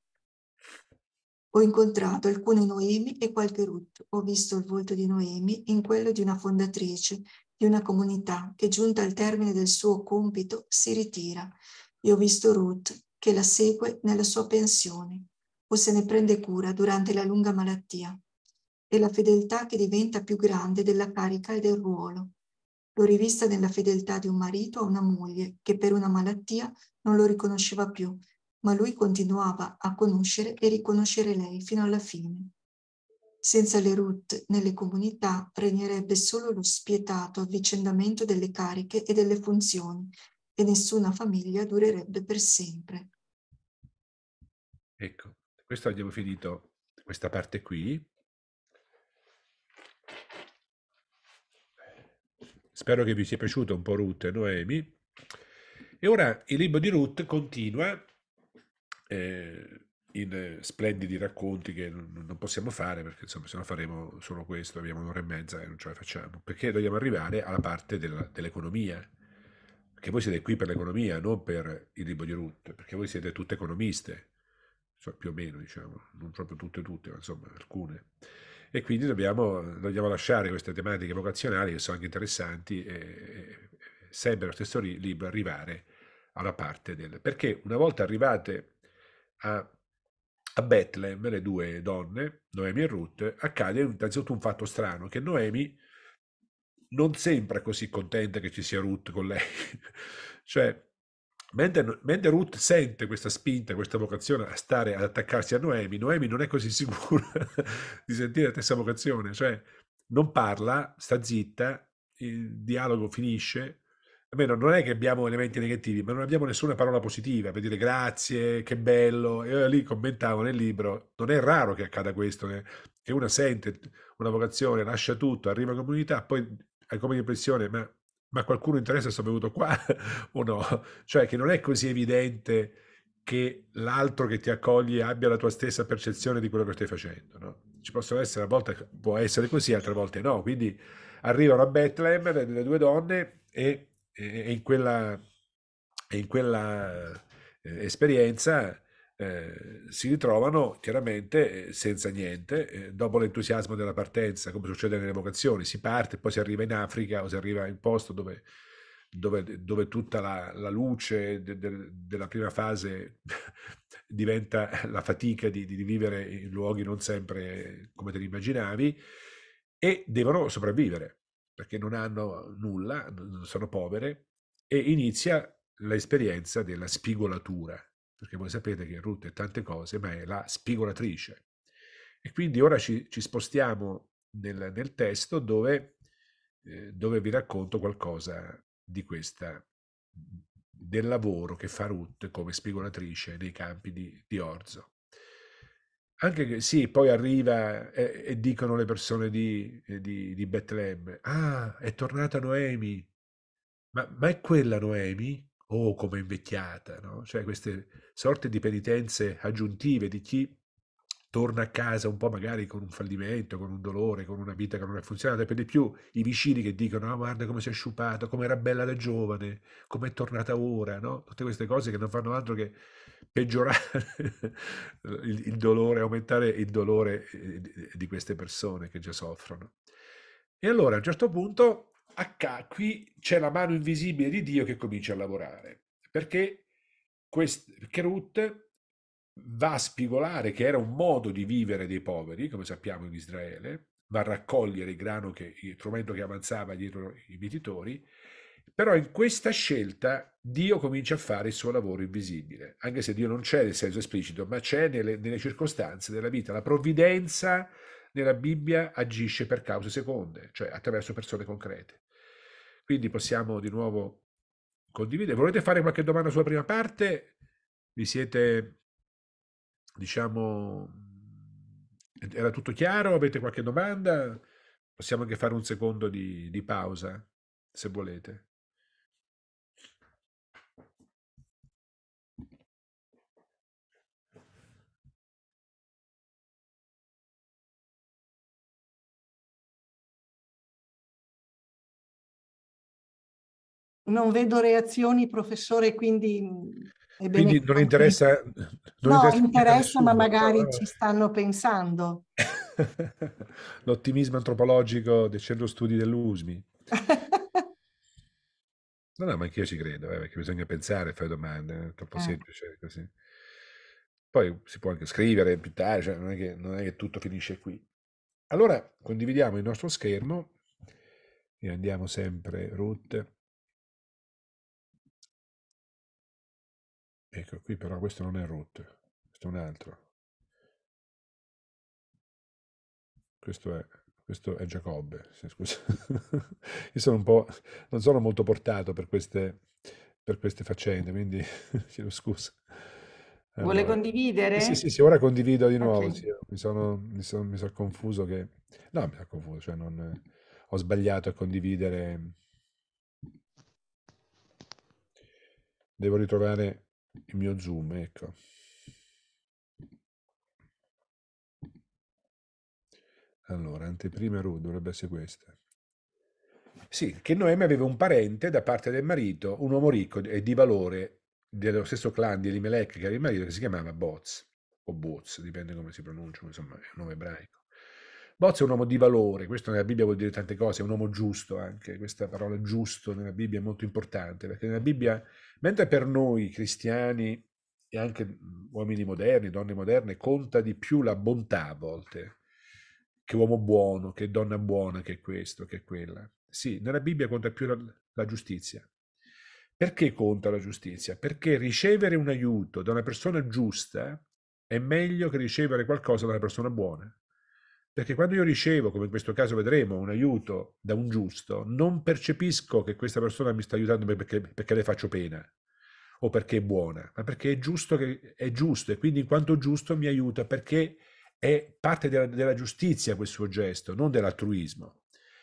Ho incontrato alcune Noemi e qualche Ruth. Ho visto il volto di Noemi in quello di una fondatrice, di una comunità che giunta al termine del suo compito si ritira. E ho visto Ruth che la segue nella sua pensione o se ne prende cura durante la lunga malattia. È la fedeltà che diventa più grande della carica e del ruolo. L'ho rivista nella fedeltà di un marito a una moglie che per una malattia non lo riconosceva più ma lui continuava a conoscere e riconoscere lei fino alla fine. Senza le root nelle comunità regnerebbe solo lo spietato avvicendamento delle cariche e delle funzioni e nessuna famiglia durerebbe per sempre. Ecco, questo abbiamo finito questa parte qui. Spero che vi sia piaciuto un po' Ruth e Noemi. E ora il libro di Ruth continua Ehm, eh, in splendidi racconti che non possiamo fare perché insomma se no faremo solo questo, abbiamo un'ora e mezza e non ce la facciamo, perché dobbiamo arrivare alla parte della, dell'economia, perché voi siete qui per l'economia, non per il libro di Ruth, perché voi siete tutte economiste, cioè più o meno diciamo, non proprio tutte tutte, ma insomma alcune. E quindi dobbiamo, dobbiamo lasciare queste tematiche vocazionali che sono anche interessanti e, e sempre lo stesso libro arrivare alla parte del... perché una volta arrivate a, a Bethlehem, le due donne, Noemi e Ruth, accade innanzitutto un fatto strano, che Noemi non sembra così contenta che ci sia Ruth con lei. cioè, mentre, mentre, Ruth sente questa spinta, questa vocazione a stare ad attaccarsi a Noemi, Noemi non è così sicura di sentire la stessa vocazione, cioè non parla, sta zitta, il dialogo finisce Almeno non è che abbiamo elementi negativi, ma non abbiamo nessuna parola positiva per dire grazie, che bello. E lì commentavo nel libro, non è raro che accada questo, eh. che una sente una vocazione, lascia tutto, arriva in comunità, poi hai come l'impressione, ma, ma qualcuno interessa se sono venuto qua o no? Cioè che non è così evidente che l'altro che ti accoglie abbia la tua stessa percezione di quello che stai facendo. No? Ci possono essere, a volte può essere così, altre volte no. Quindi arrivano a Bethlehem delle due donne e e in quella, in quella eh, esperienza eh, si ritrovano chiaramente eh, senza niente, eh, dopo l'entusiasmo della partenza, come succede nelle vocazioni, si parte, poi si arriva in Africa o si arriva in posto dove, dove, dove tutta la, la luce de, de, della prima fase diventa la fatica di, di, vivere in luoghi non sempre come te li immaginavi e devono sopravvivere perché non hanno nulla, sono povere, e inizia l'esperienza della spigolatura, perché voi sapete che Ruth è tante cose, ma è la spigolatrice. E quindi ora ci, ci spostiamo nel, nel testo dove, eh, dove, vi racconto qualcosa di questa, del lavoro che fa Ruth come spigolatrice nei campi di, di Orzo. Anche che sì, poi arriva e, eh, e dicono le persone di, eh, di, di Betlemme, ah, è tornata Noemi, ma, ma è quella Noemi? Oh, come invecchiata, no? Cioè queste sorte di penitenze aggiuntive di chi torna a casa un po' magari con un fallimento, con un dolore, con una vita che non ha funzionato, e per di più i vicini che dicono ah, guarda come si è asciupato, come era bella da giovane, come è tornata ora, no? tutte queste cose che non fanno altro che peggiorare il, il dolore, aumentare il dolore eh, eh, di queste persone che già soffrono. E allora a un certo punto H, qui c'è la mano invisibile di Dio che comincia a lavorare, perché, quest, perché Ruth va a spigolare che era un modo di vivere dei poveri, come sappiamo in Israele, va a raccogliere il grano che il frumento che avanzava dietro i vititori, però in questa scelta Dio comincia a fare il suo lavoro invisibile, anche se Dio non c'è nel senso esplicito, ma c'è nelle, nelle circostanze della vita. La provvidenza nella Bibbia agisce per cause seconde, cioè attraverso persone concrete. Quindi possiamo di nuovo condividere. Volete fare qualche domanda sulla prima parte? Vi siete diciamo, mhmm, era tutto chiaro? Avete qualche domanda? Possiamo anche fare un secondo di, di pausa, se volete. Non vedo reazioni, professore, quindi mhmm, quindi non interessa... Non no, interessa, interessa ma magari ci stanno pensando. L'ottimismo antropologico del centro studi dell'USMI. no, no, ma anch'io ci credo, eh, perché bisogna pensare, fare domande, è troppo eh. semplice così. Poi si può anche scrivere, pittare, cioè non è, che, non è che tutto finisce qui. Allora condividiamo il nostro schermo e andiamo sempre Ruth. Ecco, qui però questo non è root, questo è un altro. Questo è, questo è Giacobbe, sì, scusa. Io sono un po', non sono molto portato per queste, per queste faccende, quindi chiedo scusa. Allora, Vuole condividere? Sì, sì, sì, ora condivido di nuovo. Okay. Sì, mi, sono, mi, sono, mi sono confuso che... No, mi sono confuso, cioè non, ho sbagliato a condividere. Devo ritrovare il mio zoom, ecco. Allora, anteprima Ru dovrebbe essere questa. Sì, che Noemi aveva un parente da parte del marito, un uomo ricco e di valore dello stesso clan di Elimelech che era il marito, che si chiamava Boz, o Boz, dipende come si pronuncia, insomma è un nome ebraico. Boz è un uomo di valore, questo nella Bibbia vuol dire tante cose, è un uomo giusto anche, questa parola giusto nella Bibbia è molto importante, perché nella Bibbia Mentre per noi cristiani e anche mhmm, uomini moderni, donne moderne, conta di più la bontà a volte, che uomo buono, che donna buona, che questo, che quella. Sì, nella Bibbia conta più la, la giustizia. Perché conta la giustizia? Perché ricevere un aiuto da una persona giusta è meglio che ricevere qualcosa da una persona buona. Perché quando io ricevo, come in questo caso vedremo, un aiuto da un giusto, non percepisco che questa persona mi sta aiutando perché, perché le faccio pena o perché è buona, ma perché è giusto, che, è giusto e quindi in quanto giusto mi aiuta perché è parte della, della giustizia quel suo gesto, non dell'altruismo.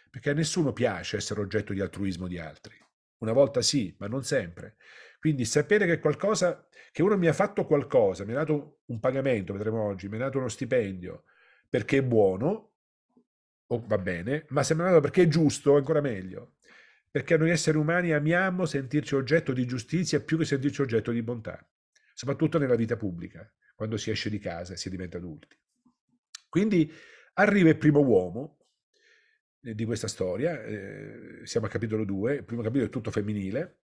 Perché a nessuno piace essere oggetto di altruismo di altri. Una volta sì, ma non sempre. Quindi sapere che qualcosa, che uno mi ha fatto qualcosa, mi ha dato un pagamento, vedremo oggi, mi ha dato uno stipendio, perché è buono, oh, va bene, ma se sembrava perché è giusto, ancora meglio. Perché noi esseri umani amiamo sentirci oggetto di giustizia più che sentirci oggetto di bontà, soprattutto nella vita pubblica, quando si esce di casa e si diventa adulti. Quindi arriva il primo uomo eh, di questa storia, eh, siamo al capitolo 2, il primo capitolo è tutto femminile,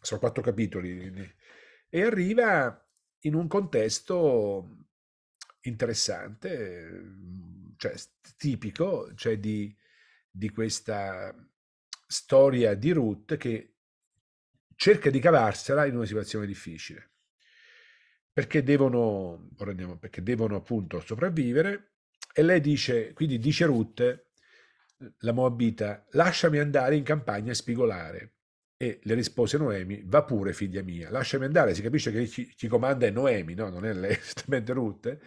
sono quattro capitoli, e arriva in un contesto interessante, mm, cioè tipico, cioè di, di questa storia di Ruth che cerca di cavarsela in una situazione difficile. Perché devono, andiamo, perché devono, appunto sopravvivere. E lei dice, quindi dice Ruth, la Moabita, lasciami andare in campagna a spigolare. E le rispose Noemi, va pure figlia mia, lasciami andare, si capisce che chi, chi comanda è Noemi, no? non è lei, esattamente Ruth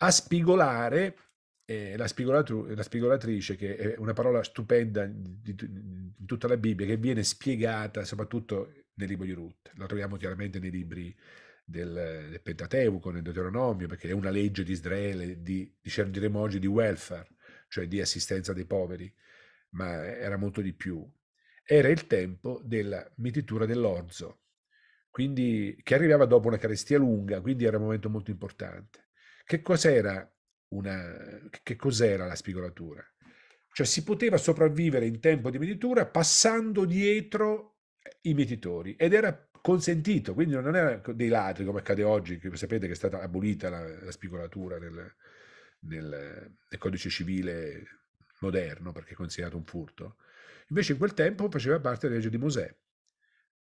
a spigolare eh, la, la, spigolatrice, che è una parola stupenda in tutta la Bibbia, che viene spiegata soprattutto nel libro di Ruth. La troviamo chiaramente nei libri del, del Pentateuco, nel Deuteronomio, perché è una legge di Israele, di, diciamo, oggi, di welfare, cioè di assistenza dei poveri, ma era molto di più. Era il tempo della mititura dell'orzo, quindi, che arrivava dopo una carestia lunga, quindi era un momento molto importante. Che cos'era, una, che cos'era la spigolatura? Cioè si poteva sopravvivere in tempo di mietitura passando dietro eh, i mietitori ed era consentito, quindi non era dei ladri come accade oggi, che sapete che è stata abolita la, la spigolatura nel, nel, nel codice civile moderno perché è considerato un furto. Invece in quel tempo faceva parte della legge di Mosè.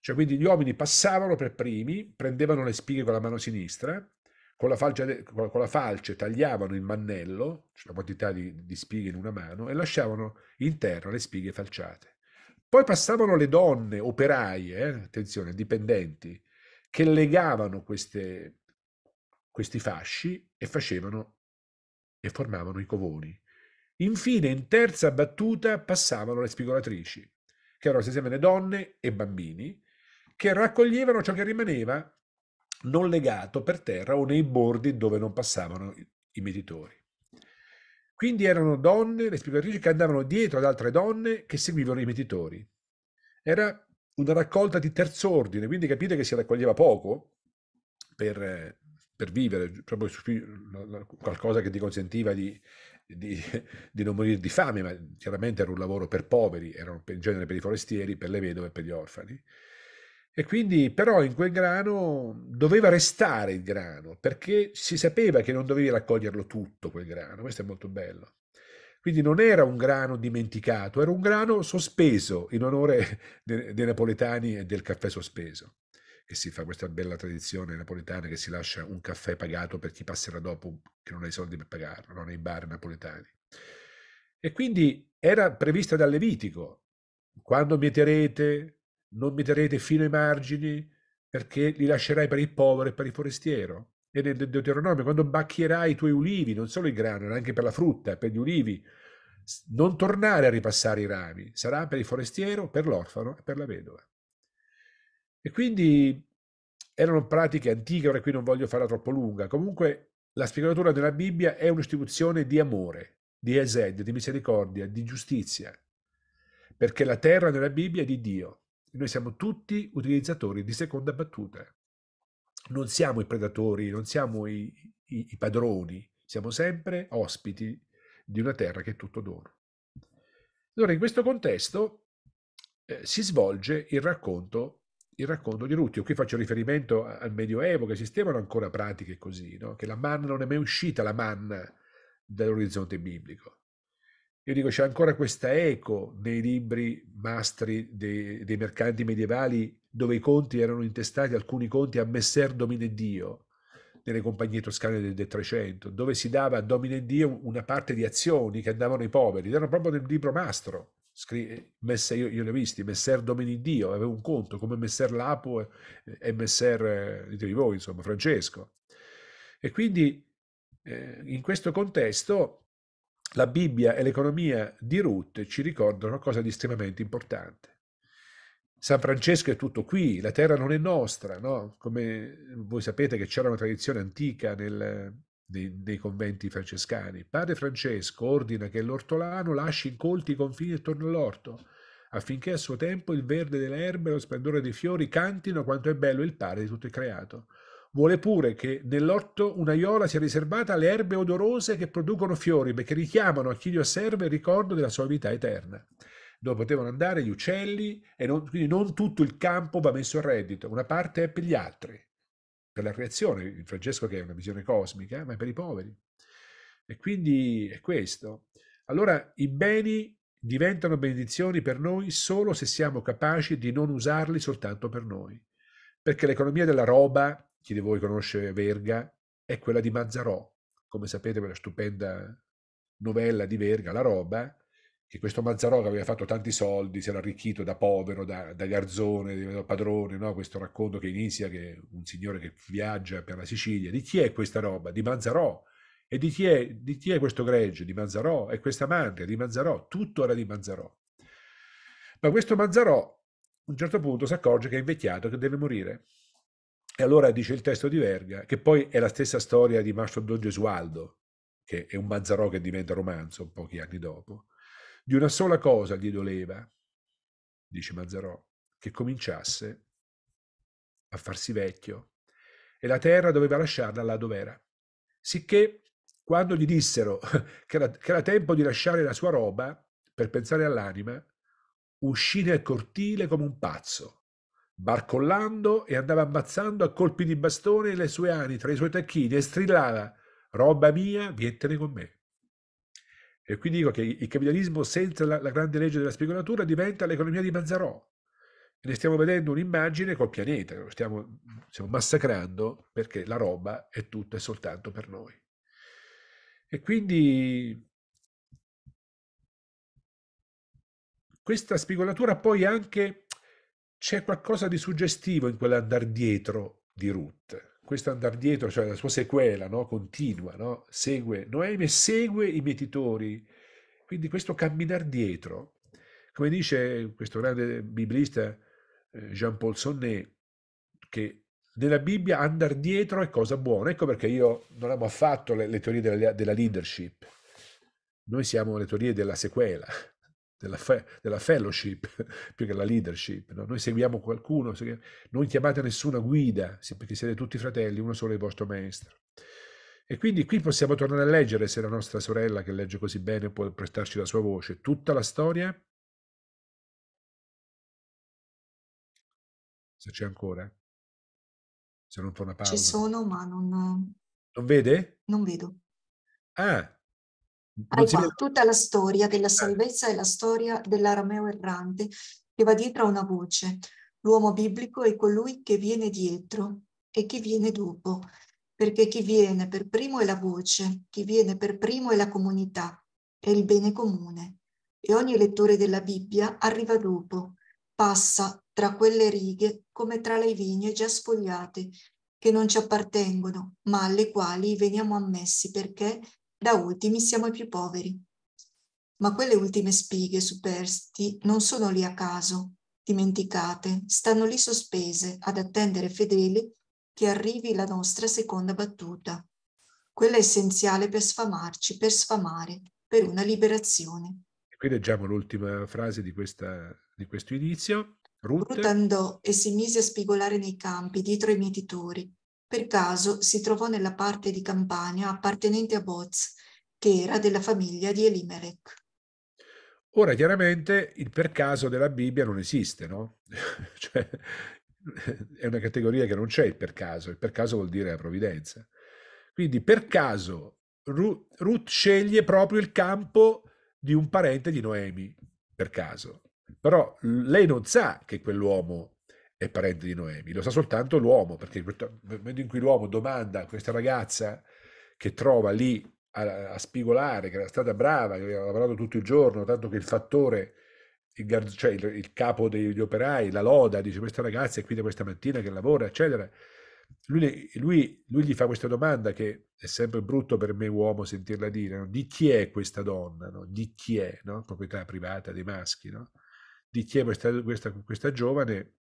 Cioè quindi gli uomini passavano per primi, prendevano le spighe con la mano sinistra con la, falce, con la, falce, tagliavano il mannello, cioè la quantità di, di, spighe in una mano, e lasciavano in terra le spighe falciate. Poi passavano le donne, operaie, eh, attenzione, dipendenti, che legavano queste, questi fasci e facevano e formavano i covoni. Infine, in terza battuta, passavano le spigolatrici, che erano insieme le donne e bambini, che raccoglievano ciò che rimaneva non legato per terra o nei bordi dove non passavano i meditori. Quindi erano donne, le spiegatrici, che andavano dietro ad altre donne che seguivano i meditori. Era una raccolta di terzo ordine, quindi capite che si raccoglieva poco per, per vivere, proprio qualcosa che ti consentiva di, di, di, non morire di fame, ma chiaramente era un lavoro per poveri, erano in genere per i forestieri, per le vedove per gli orfani. E quindi però in quel grano doveva restare il grano, perché si sapeva che non dovevi raccoglierlo tutto quel grano, questo è molto bello. Quindi non era un grano dimenticato, era un grano sospeso in onore dei napoletani e del caffè sospeso, che si fa questa bella tradizione napoletana che si lascia un caffè pagato per chi passerà dopo che non ha i soldi per pagarlo, no? nei bar napoletani. E quindi era prevista dal Levitico, quando mieterete, non mi darete fino ai margini perché li lascerai per il povero e per il forestiero. E nel Deuteronomio, quando bacchierai i tuoi ulivi, non solo il grano, ma anche per la frutta, per gli ulivi, non tornare a ripassare i rami, sarà per il forestiero, per l'orfano e per la vedova. E quindi erano pratiche antiche, ora qui non voglio farla troppo lunga. Comunque la spiegatura della Bibbia è un'istituzione di amore, di esed, di misericordia, di giustizia, perché la terra nella Bibbia è di Dio noi siamo tutti utilizzatori di seconda battuta. Non siamo i predatori, non siamo i, i, i padroni, siamo sempre ospiti di una terra che è tutto d'oro. Allora, in questo contesto eh, si svolge il racconto, il racconto di Ruttio. Qui faccio riferimento al Medioevo, che esistevano ancora pratiche così, no? che la manna non è mai uscita, la manna dall'orizzonte biblico. Io dico, c'è ancora questa eco nei libri mastri dei, dei mercanti medievali dove i conti erano intestati, alcuni conti a Messer Domineddio, nelle compagnie toscane del, del 300, dove si dava a Domineddio una parte di azioni che andavano ai poveri, erano proprio nel libro mastro. Scri- eh, Messer, io, io, li ho visti, Messer Dominiddio aveva un conto come Messer Lapo e, e Messer eh, ditevi voi, insomma, Francesco. E quindi eh, in questo contesto la Bibbia e l'economia di Ruth ci ricordano una di estremamente importante. San Francesco è tutto qui, la terra non è nostra, no? come voi sapete che c'era una tradizione antica nel, nei, nei, conventi francescani. Padre Francesco ordina che l'ortolano lasci incolti i confini attorno all'orto, affinché a suo tempo il verde delle erbe e lo splendore dei fiori cantino quanto è bello il padre di tutto il creato. Vuole pure che nell'orto un'aiola sia riservata alle erbe odorose che producono fiori, perché richiamano a chi li osserva il ricordo della sua vita eterna dove potevano andare gli uccelli e non, quindi non tutto il campo va messo a reddito, una parte è per gli altri, per la creazione, il Francesco che è una visione cosmica, ma è per i poveri. E quindi è questo. Allora i beni diventano benedizioni per noi solo se siamo capaci di non usarli soltanto per noi, perché l'economia della roba chi di voi conosce Verga, è quella di Mazzarò, come sapete quella stupenda novella di Verga, La roba, che questo Mazzarò che aveva fatto tanti soldi, si era arricchito da povero, da, da garzone, da padrone, no? questo racconto che inizia, che un signore che viaggia per la Sicilia, di chi è questa roba? Di Mazzarò. E di chi è, di chi è questo gregge? Di Mazzarò. E questa manca di Mazzarò. Tutto era di Mazzarò. Ma questo Mazzarò a un certo punto si accorge che è invecchiato, che deve morire. E allora dice il testo di Verga, che poi è la stessa storia di Mastro Don Gesualdo, che è un Mazzarò che diventa romanzo pochi anni dopo, di una sola cosa gli doleva, dice Mazzarò, che cominciasse a farsi vecchio e la terra doveva lasciarla là dov'era. Sicché, quando gli dissero che era, che era tempo di lasciare la sua roba per pensare all'anima, uscì nel cortile come un pazzo barcollando e andava ammazzando a colpi di bastone le sue ani tra i suoi tacchini e strillava roba mia, vietene con me. E qui dico che il capitalismo senza la, la grande legge della speculatura diventa l'economia di Mazzarò. E ne stiamo vedendo un'immagine col pianeta, lo stiamo, stiamo massacrando perché la roba è tutta e soltanto per noi. E quindi questa speculatura poi anche c'è qualcosa di suggestivo in quell'andar dietro di Ruth. Questo andar dietro, cioè la sua sequela, no? continua, no? segue Noemi segue i mietitori. Quindi questo camminar dietro, come dice questo grande biblista eh, Jean-Paul Sonnet, che nella Bibbia andare dietro è cosa buona. Ecco perché io non amo affatto le, le teorie della, della leadership. Noi siamo le teorie della sequela, della, fe, della fellowship più che la leadership. No? Noi seguiamo qualcuno, non chiamate nessuna guida, perché siete tutti fratelli, uno solo è il vostro maestro. E quindi qui possiamo tornare a leggere, se la nostra sorella che legge così bene può prestarci la sua voce, tutta la storia. Se c'è ancora. Se non fa una pausa. Ci sono, ma non... Non vede? Non vedo. Ah, hai tutta la storia della salvezza e la storia dell'arameo errante che va dietro a una voce. L'uomo biblico è colui che viene dietro e chi viene dopo, perché chi viene per primo è la voce, chi viene per primo è la comunità, è il bene comune. E ogni lettore della Bibbia arriva dopo, passa tra quelle righe come tra le vigne già sfogliate, che non ci appartengono, ma alle quali veniamo ammessi perché da ultimi siamo i più poveri. Ma quelle ultime spighe superstiti non sono lì a caso, dimenticate, stanno lì sospese ad attendere fedeli che arrivi la nostra seconda battuta. Quella è essenziale per sfamarci, per sfamare, per una liberazione. E qui leggiamo l'ultima frase di, questa, di questo inizio. Ruth andò e si mise a spigolare nei campi dietro ai mietitori per caso si trovò nella parte di Campania appartenente a Boz, che era della famiglia di Elimelech. Ora, chiaramente, il per caso della Bibbia non esiste, no? cioè, è una categoria che non c'è il per caso, il per caso vuol dire la provvidenza. Quindi, per caso, Ruth, Ruth sceglie proprio il campo di un parente di Noemi, per caso. Però lei non sa che quell'uomo è parente di Noemi, lo sa soltanto l'uomo, perché nel momento in cui l'uomo domanda a questa ragazza che trova lì a, a spigolare, che era stata brava, che aveva lavorato tutto il giorno, tanto che il fattore il, cioè il, il, capo degli operai, la loda, dice questa ragazza è qui da questa mattina che lavora, eccetera. Lui, lui, lui, gli fa questa domanda che è sempre brutto per me uomo sentirla dire, no? di chi è questa donna, no? di chi è, no? proprietà privata dei maschi, no? di chi è questa, questa, questa giovane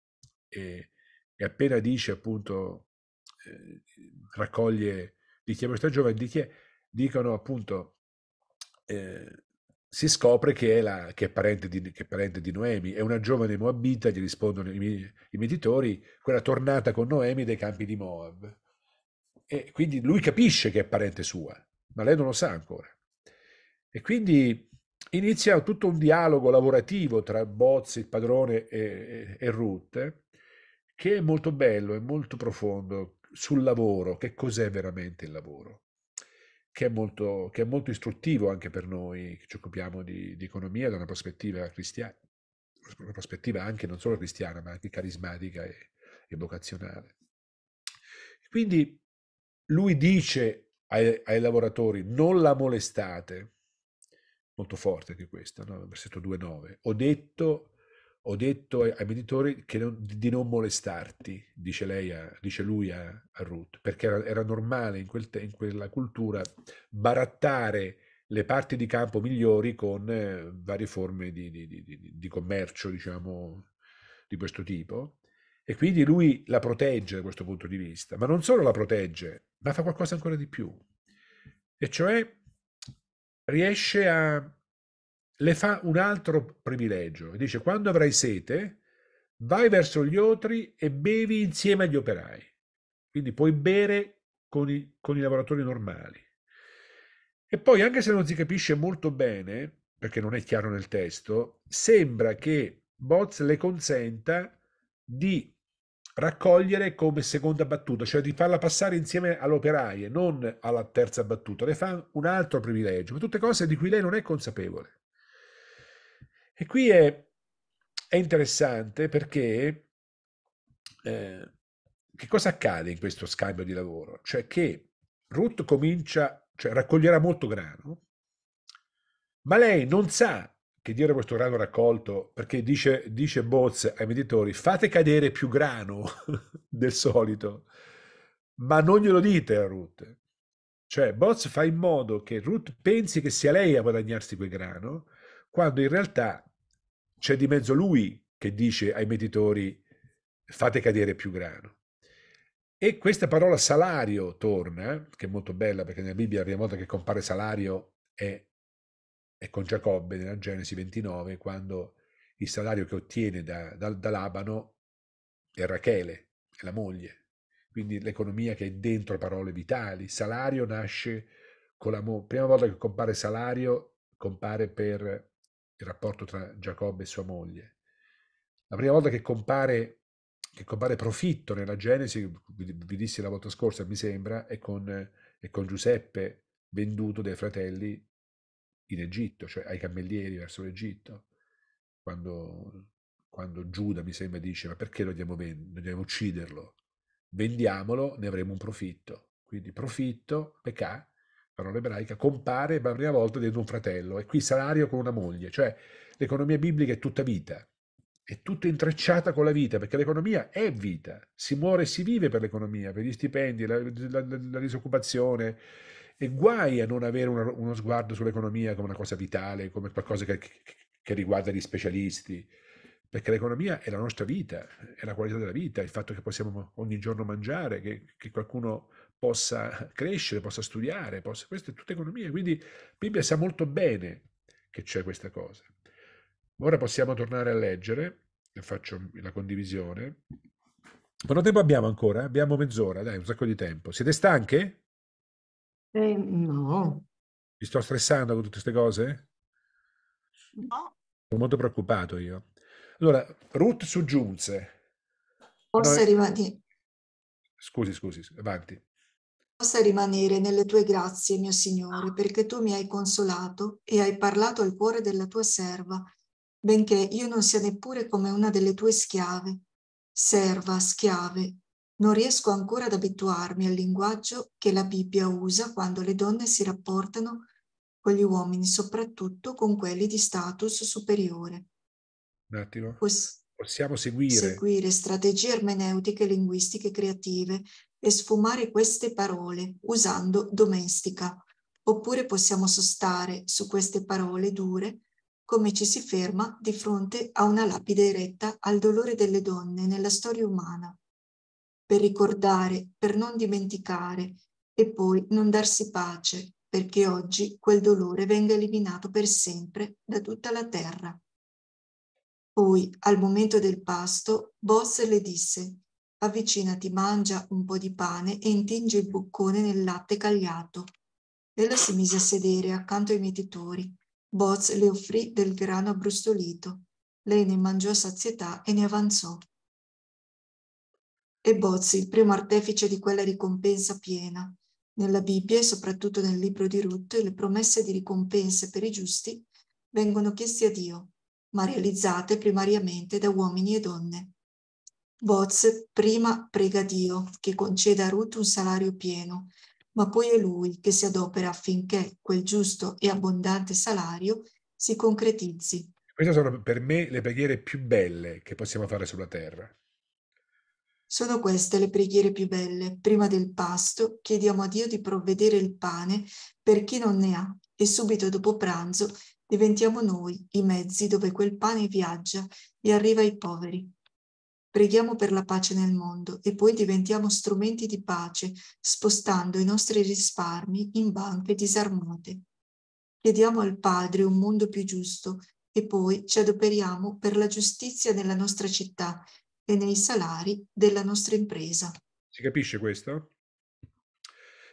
e, e appena dice appunto, eh, raccoglie, è questa giovane, di chi dicono appunto, eh, si scopre che è, la, che, è parente di, che è parente di Noemi, è una giovane moabita, gli rispondono i, i meditori, quella tornata con Noemi dai campi di Moab. E quindi lui capisce che è parente sua, ma lei non lo sa ancora. E quindi inizia tutto un dialogo lavorativo tra Bozzi, il padrone e, e, e Ruth, che è molto bello, è molto profondo sul lavoro, che cos'è veramente il lavoro, che è molto, che è molto istruttivo anche per noi che ci occupiamo di, di economia da una prospettiva cristiana, una prospettiva anche non solo cristiana, ma anche carismatica e, e vocazionale. Quindi lui dice ai, ai, lavoratori non la molestate, molto forte anche questa, no? versetto 2.9, ho detto ho detto ai, ai miei non, di non molestarti, dice, a, dice lui a, a, Ruth, perché era, era normale in, quel te, in, quella cultura barattare le parti di campo migliori con eh, varie forme di, di, di, di, commercio, diciamo, di questo tipo. E quindi lui la protegge da questo punto di vista, ma non solo la protegge, ma fa qualcosa ancora di più. E cioè riesce a le fa un altro privilegio. Dice, quando avrai sete, vai verso gli otri e bevi insieme agli operai. Quindi puoi bere con i, con i lavoratori normali. E poi, anche se non si capisce molto bene, perché non è chiaro nel testo, sembra che Boz le consenta di raccogliere come seconda battuta, cioè di farla passare insieme alle operaie, non alla terza battuta. Le fa un altro privilegio, ma tutte cose di cui lei non è consapevole. E qui è, è interessante perché eh, che cosa accade in questo scambio di lavoro? Cioè che Ruth comincia, cioè raccoglierà molto grano, ma lei non sa che dire questo grano raccolto, perché dice, dice Boz ai meditori, fate cadere più grano del solito, ma non glielo dite a Ruth. Cioè, Boz fa in modo che Ruth pensi che sia lei a guadagnarsi quel grano, quando in realtà c'è di mezzo lui che dice ai meditori fate cadere più grano. E questa parola salario torna, che è molto bella perché nella Bibbia la prima volta che compare salario è, è con Giacobbe nella Genesi 29, quando il salario che ottiene da, da, da Labano è Rachele, è la moglie. Quindi l'economia che è dentro parole vitali. Salario nasce con l'amore. Prima volta che compare salario, compare per il rapporto tra Giacobbe e sua moglie. La prima volta che compare, che compare profitto nella Genesi, vi dissi la volta scorsa, mi sembra, è con, è con Giuseppe venduto dai fratelli in Egitto, cioè ai cammellieri verso l'Egitto, quando, quando Giuda, mi sembra, dice ma perché dobbiamo, dobbiamo ucciderlo? Vendiamolo, ne avremo un profitto. Quindi profitto, peccato, parola ebraica, compare per la prima volta dentro un fratello, e qui salario con una moglie, cioè l'economia biblica è tutta vita, è tutta intrecciata con la vita, perché l'economia è vita, si muore e si vive per l'economia, per gli stipendi, la, la, la disoccupazione, e guai a non avere una, uno sguardo sull'economia come una cosa vitale, come qualcosa che, che riguarda gli specialisti, perché l'economia è la nostra vita, è la qualità della vita, il fatto che possiamo ogni giorno mangiare, che, che qualcuno possa crescere, possa studiare, possa... questa è tutta economia. Quindi Bibbia sa molto bene che c'è questa cosa. Ora possiamo tornare a leggere, faccio la condivisione. Quanto tempo abbiamo ancora? Abbiamo mezz'ora, dai, un sacco di tempo. Siete stanche? Eh, no. Vi sto stressando con tutte queste cose? No. Sono molto preoccupato io. Allora, Ruth soggiunse. Forse è... rimane... Scusi, scusi, avanti possa rimanere nelle tue grazie, mio Signore, ah. perché tu mi hai consolato e hai parlato al cuore della tua serva, benché io non sia neppure come una delle tue schiave. Serva, schiave, non riesco ancora ad abituarmi al linguaggio che la Bibbia usa quando le donne si rapportano con gli uomini, soprattutto con quelli di status superiore. Un attimo. Poss- possiamo seguire. seguire strategie ermeneutiche linguistiche creative e sfumare queste parole usando domestica, oppure possiamo sostare su queste parole dure come ci si ferma di fronte a una lapide eretta al dolore delle donne nella storia umana, per ricordare, per non dimenticare e poi non darsi pace, perché oggi quel dolore venga eliminato per sempre da tutta la terra. Poi, al momento del pasto, Boss le disse avvicinati, mangia un po' di pane e intinge il boccone nel latte cagliato. Ella si mise a sedere accanto ai mietitori. Boz le offrì del grano abbrustolito. Lei ne mangiò a sazietà e ne avanzò. E Boz, il primo artefice di quella ricompensa piena. Nella Bibbia e soprattutto nel libro di Ruth, le promesse di ricompense per i giusti vengono chieste a Dio, ma realizzate primariamente da uomini e donne. Boz prima prega Dio che conceda a Ruth un salario pieno, ma poi è lui che si adopera affinché quel giusto e abbondante salario si concretizzi. Queste sono per me le preghiere più belle che possiamo fare sulla terra. Sono queste le preghiere più belle. Prima del pasto chiediamo a Dio di provvedere il pane per chi non ne ha e subito dopo pranzo diventiamo noi i mezzi dove quel pane viaggia e arriva ai poveri preghiamo per la pace nel mondo e poi diventiamo strumenti di pace, spostando i nostri risparmi in banche disarmate. Chiediamo al Padre un mondo più giusto e poi ci adoperiamo per la giustizia nella nostra città e nei salari della nostra impresa. Si capisce questo?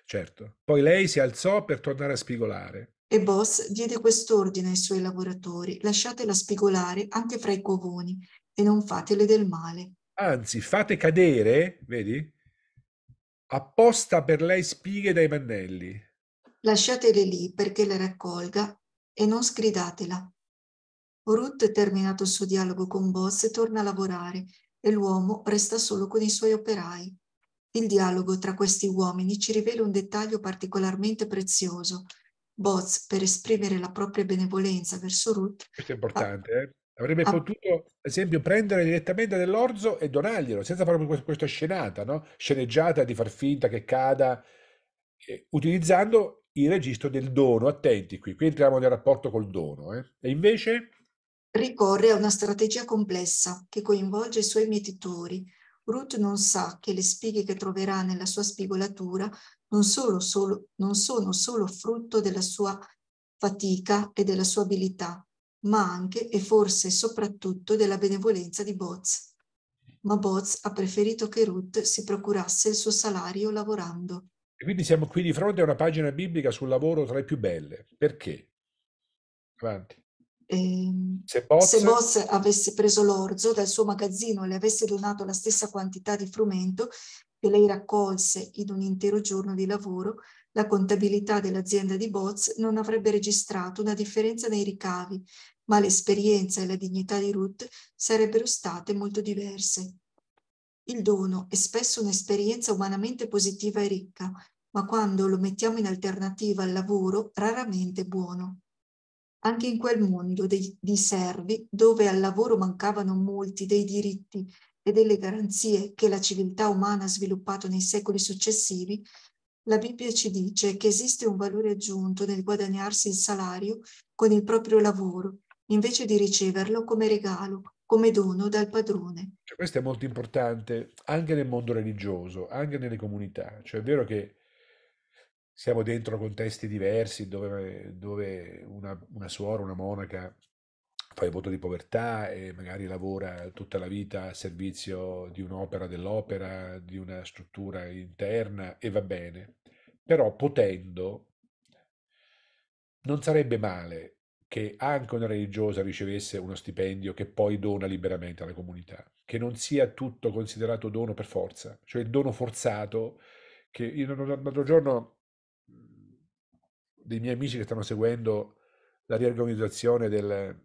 Certo. Poi lei si alzò per tornare a spigolare. E Boss diede quest'ordine ai suoi lavoratori, lasciatela spigolare anche fra i covoni e non fatele del male. Anzi, fate cadere, vedi, apposta per lei spighe dai pannelli. Lasciatele lì perché le raccolga e non sgridatela. Ruth, terminato il suo dialogo con Boss, torna a lavorare e l'uomo resta solo con i suoi operai. Il dialogo tra questi uomini ci rivela un dettaglio particolarmente prezioso. Boz, per esprimere la propria benevolenza verso Ruth, questo è importante, ha, eh? Avrebbe ah. potuto, ad esempio, prendere direttamente dell'orzo e donarglielo, senza fare proprio questa scenata, no? sceneggiata di far finta che cada, eh, utilizzando il registro del dono. Attenti qui, qui entriamo nel rapporto col dono. Eh. E invece? Ricorre a una strategia complessa che coinvolge i suoi mietitori. Ruth non sa che le spighe che troverà nella sua spigolatura non, solo, solo, non sono solo frutto della sua fatica e della sua abilità, ma anche e forse soprattutto della benevolenza di Boz. Ma Boz ha preferito che Ruth si procurasse il suo salario lavorando. E quindi siamo qui di fronte a una pagina biblica sul lavoro tra le più belle. Perché? Avanti. Ehm, se, Boz... se Boz avesse preso l'orzo dal suo magazzino e le avesse donato la stessa quantità di frumento che lei raccolse in un intero giorno di lavoro, la contabilità dell'azienda di Boz non avrebbe registrato una differenza nei ricavi, ma l'esperienza e la dignità di Ruth sarebbero state molto diverse. Il dono è spesso un'esperienza umanamente positiva e ricca, ma quando lo mettiamo in alternativa al lavoro raramente buono. Anche in quel mondo dei, di servi, dove al lavoro mancavano molti dei diritti e delle garanzie che la civiltà umana ha sviluppato nei secoli successivi, la Bibbia ci dice che esiste un valore aggiunto nel guadagnarsi il salario con il proprio lavoro, invece di riceverlo come regalo, come dono dal padrone. Cioè, questo è molto importante anche nel mondo religioso, anche nelle comunità. Cioè, è vero che siamo dentro contesti diversi dove, dove una, una, suora, una monaca fa il voto di povertà e magari lavora tutta la vita a servizio di un'opera, dell'opera, di una struttura interna e va bene. Però potendo, non sarebbe male che anche una religiosa ricevesse uno stipendio che poi dona liberamente alla comunità, che non sia tutto considerato dono per forza, cioè il dono forzato che io altro giorno mm, dei miei amici che stanno seguendo la riorganizzazione del,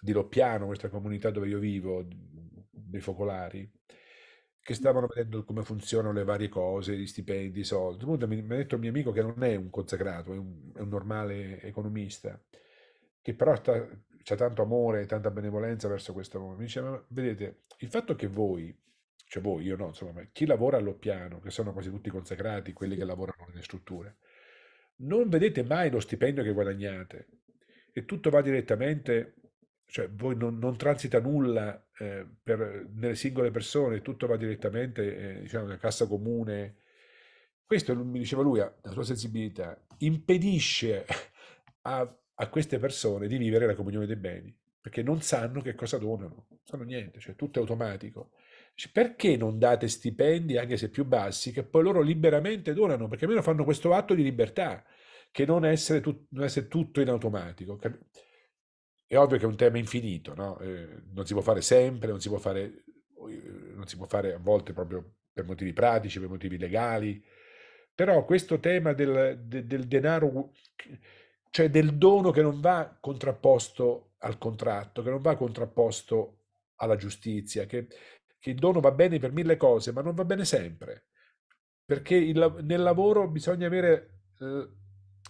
di Loppiano, questa comunità dove io vivo, dei focolari, che stavano vedendo come funzionano le varie cose, gli stipendi, i soldi. Mi, mi ha detto un mio amico che non è un consacrato, è un, è un normale economista, che però sta, c'è tanto amore e tanta benevolenza verso questo mondo. Mi diceva, vedete, il fatto che voi, cioè voi, io no, insomma, chi lavora all'Oppiano, che sono quasi tutti consacrati, quelli che lavorano nelle strutture, non vedete mai lo stipendio che guadagnate e tutto va direttamente cioè voi non, non transita nulla eh, per, nelle singole persone, tutto va direttamente eh, diciamo, nella cassa comune. Questo, mi diceva lui, la sua sensibilità impedisce a, a, queste persone di vivere la comunione dei beni, perché non sanno che cosa donano, non sanno niente, cioè tutto è automatico. perché non date stipendi, anche se più bassi, che poi loro liberamente donano, perché almeno fanno questo atto di libertà, che non, essere, tut, non essere tutto in automatico. Cap- è ovvio che è un tema infinito, no? eh, non si può fare sempre, non si può fare, eh, non si può fare a volte proprio per motivi pratici, per motivi legali, però questo tema del, del, del denaro, cioè del dono che non va contrapposto al contratto, che non va contrapposto alla giustizia, che, che il dono va bene per mille cose, ma non va bene sempre, perché il, nel lavoro bisogna avere... Eh,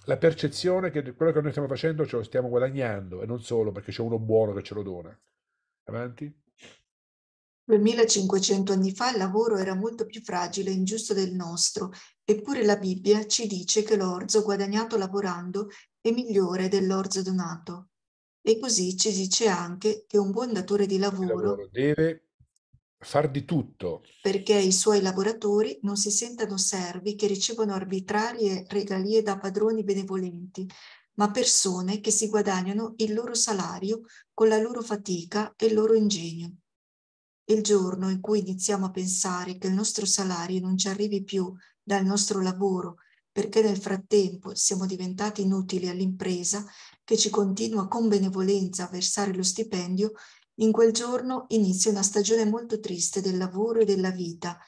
la percezione che quello che noi stiamo facendo ce lo stiamo guadagnando e non solo perché c'è uno buono che ce lo dona. Avanti. 2500 anni fa il lavoro era molto più fragile e ingiusto del nostro, eppure la Bibbia ci dice che l'orzo guadagnato lavorando è migliore dell'orzo donato. E così ci dice anche che un buon datore di lavoro, lavoro deve far di tutto perché i suoi lavoratori non si sentano servi che ricevono arbitrarie regalie da padroni benevolenti, ma persone che si guadagnano il loro salario con la loro fatica e il loro ingegno. Il giorno in cui iniziamo a pensare che il nostro salario non ci arrivi più dal nostro lavoro, perché nel frattempo siamo diventati inutili all'impresa che ci continua con benevolenza a versare lo stipendio, in quel giorno inizia una stagione molto triste del lavoro e della vita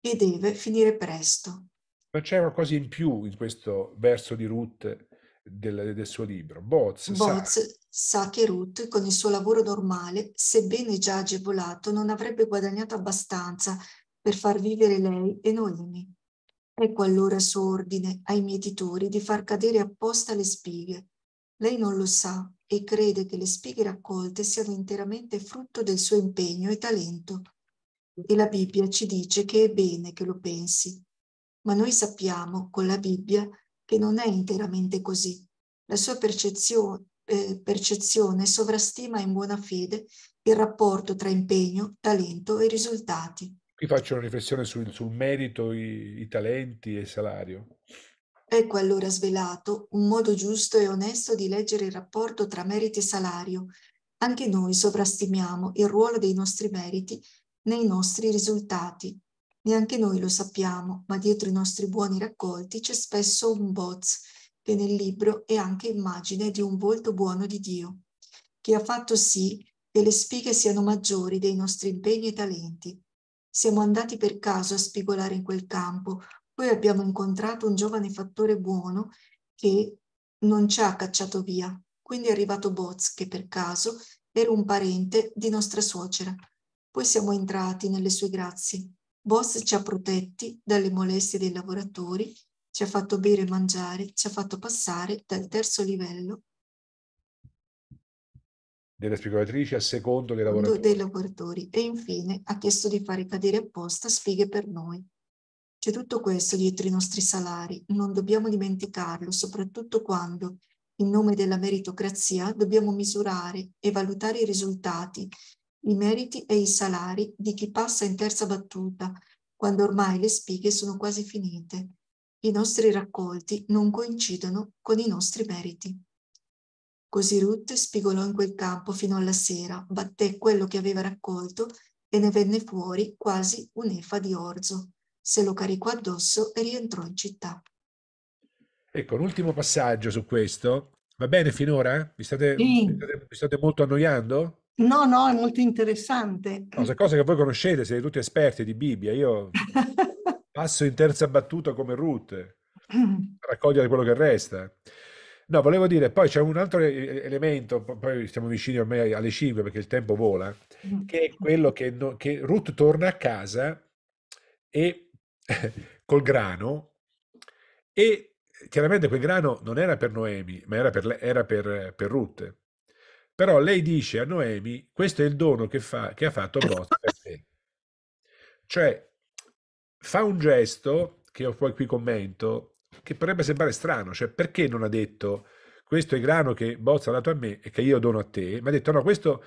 che deve finire presto. Ma c'è una cosa in più in questo verso di Ruth del, del suo libro. Boz, Boz sa... sa che Ruth con il suo lavoro normale, sebbene già agevolato, non avrebbe guadagnato abbastanza per far vivere lei e Noemi. Ecco allora il suo ordine ai mietitori di far cadere apposta le spighe. Lei non lo sa, e crede che le spighe raccolte siano interamente frutto del suo impegno e talento. E la Bibbia ci dice che è bene che lo pensi, ma noi sappiamo con la Bibbia che non è interamente così. La sua percezione, eh, percezione sovrastima in buona fede il rapporto tra impegno, talento e risultati. Qui faccio una riflessione sul, sul merito, i, i talenti e il salario. Ecco allora svelato un modo giusto e onesto di leggere il rapporto tra meriti e salario. Anche noi sovrastimiamo il ruolo dei nostri meriti nei nostri risultati. Neanche noi lo sappiamo, ma dietro i nostri buoni raccolti c'è spesso un boz, che nel libro è anche immagine di un volto buono di Dio, che ha fatto sì che le spighe siano maggiori dei nostri impegni e talenti. Siamo andati per caso a spigolare in quel campo poi abbiamo incontrato un giovane fattore buono che non ci ha cacciato via. Quindi è arrivato Boz, che per caso era un parente di nostra suocera. Poi siamo entrati nelle sue grazie. Boz ci ha protetti dalle molestie dei lavoratori, ci ha fatto bere e mangiare, ci ha fatto passare dal terzo livello delle spigolatrici a secondo dei lavoratori. dei lavoratori. E infine ha chiesto di fare cadere apposta sfighe per noi. C'è tutto questo dietro i nostri salari, non dobbiamo dimenticarlo, soprattutto quando, in nome della meritocrazia, dobbiamo misurare e valutare i risultati, i meriti e i salari di chi passa in terza battuta, quando ormai le spighe sono quasi finite. I nostri raccolti non coincidono con i nostri meriti. Così Ruth spigolò in quel campo fino alla sera, batté quello che aveva raccolto e ne venne fuori quasi un'efa di orzo se lo caricò addosso e rientrò in città. Ecco, un ultimo passaggio su questo. Va bene finora? Vi state, sì. vi state, vi state molto annoiando? No, no, è molto interessante. Cosa, cosa che voi conoscete, siete tutti esperti di Bibbia. Io passo in terza battuta come Ruth, mm. raccogliere quello che resta. No, volevo dire, poi c'è un altro elemento, poi siamo vicini ormai alle 5 perché il tempo vola, mm. che è quello che, no, che Ruth torna a casa e col grano e chiaramente quel grano non era per Noemi, ma era per, era per, per Ruth. Però lei dice a Noemi, questo è il dono che, fa, che ha fatto God per te. Cioè, fa un gesto, che io poi qui commento, che potrebbe sembrare strano, cioè perché non ha detto questo è il grano che Bozza ha dato a me e che io dono a te, ma ha detto no, questo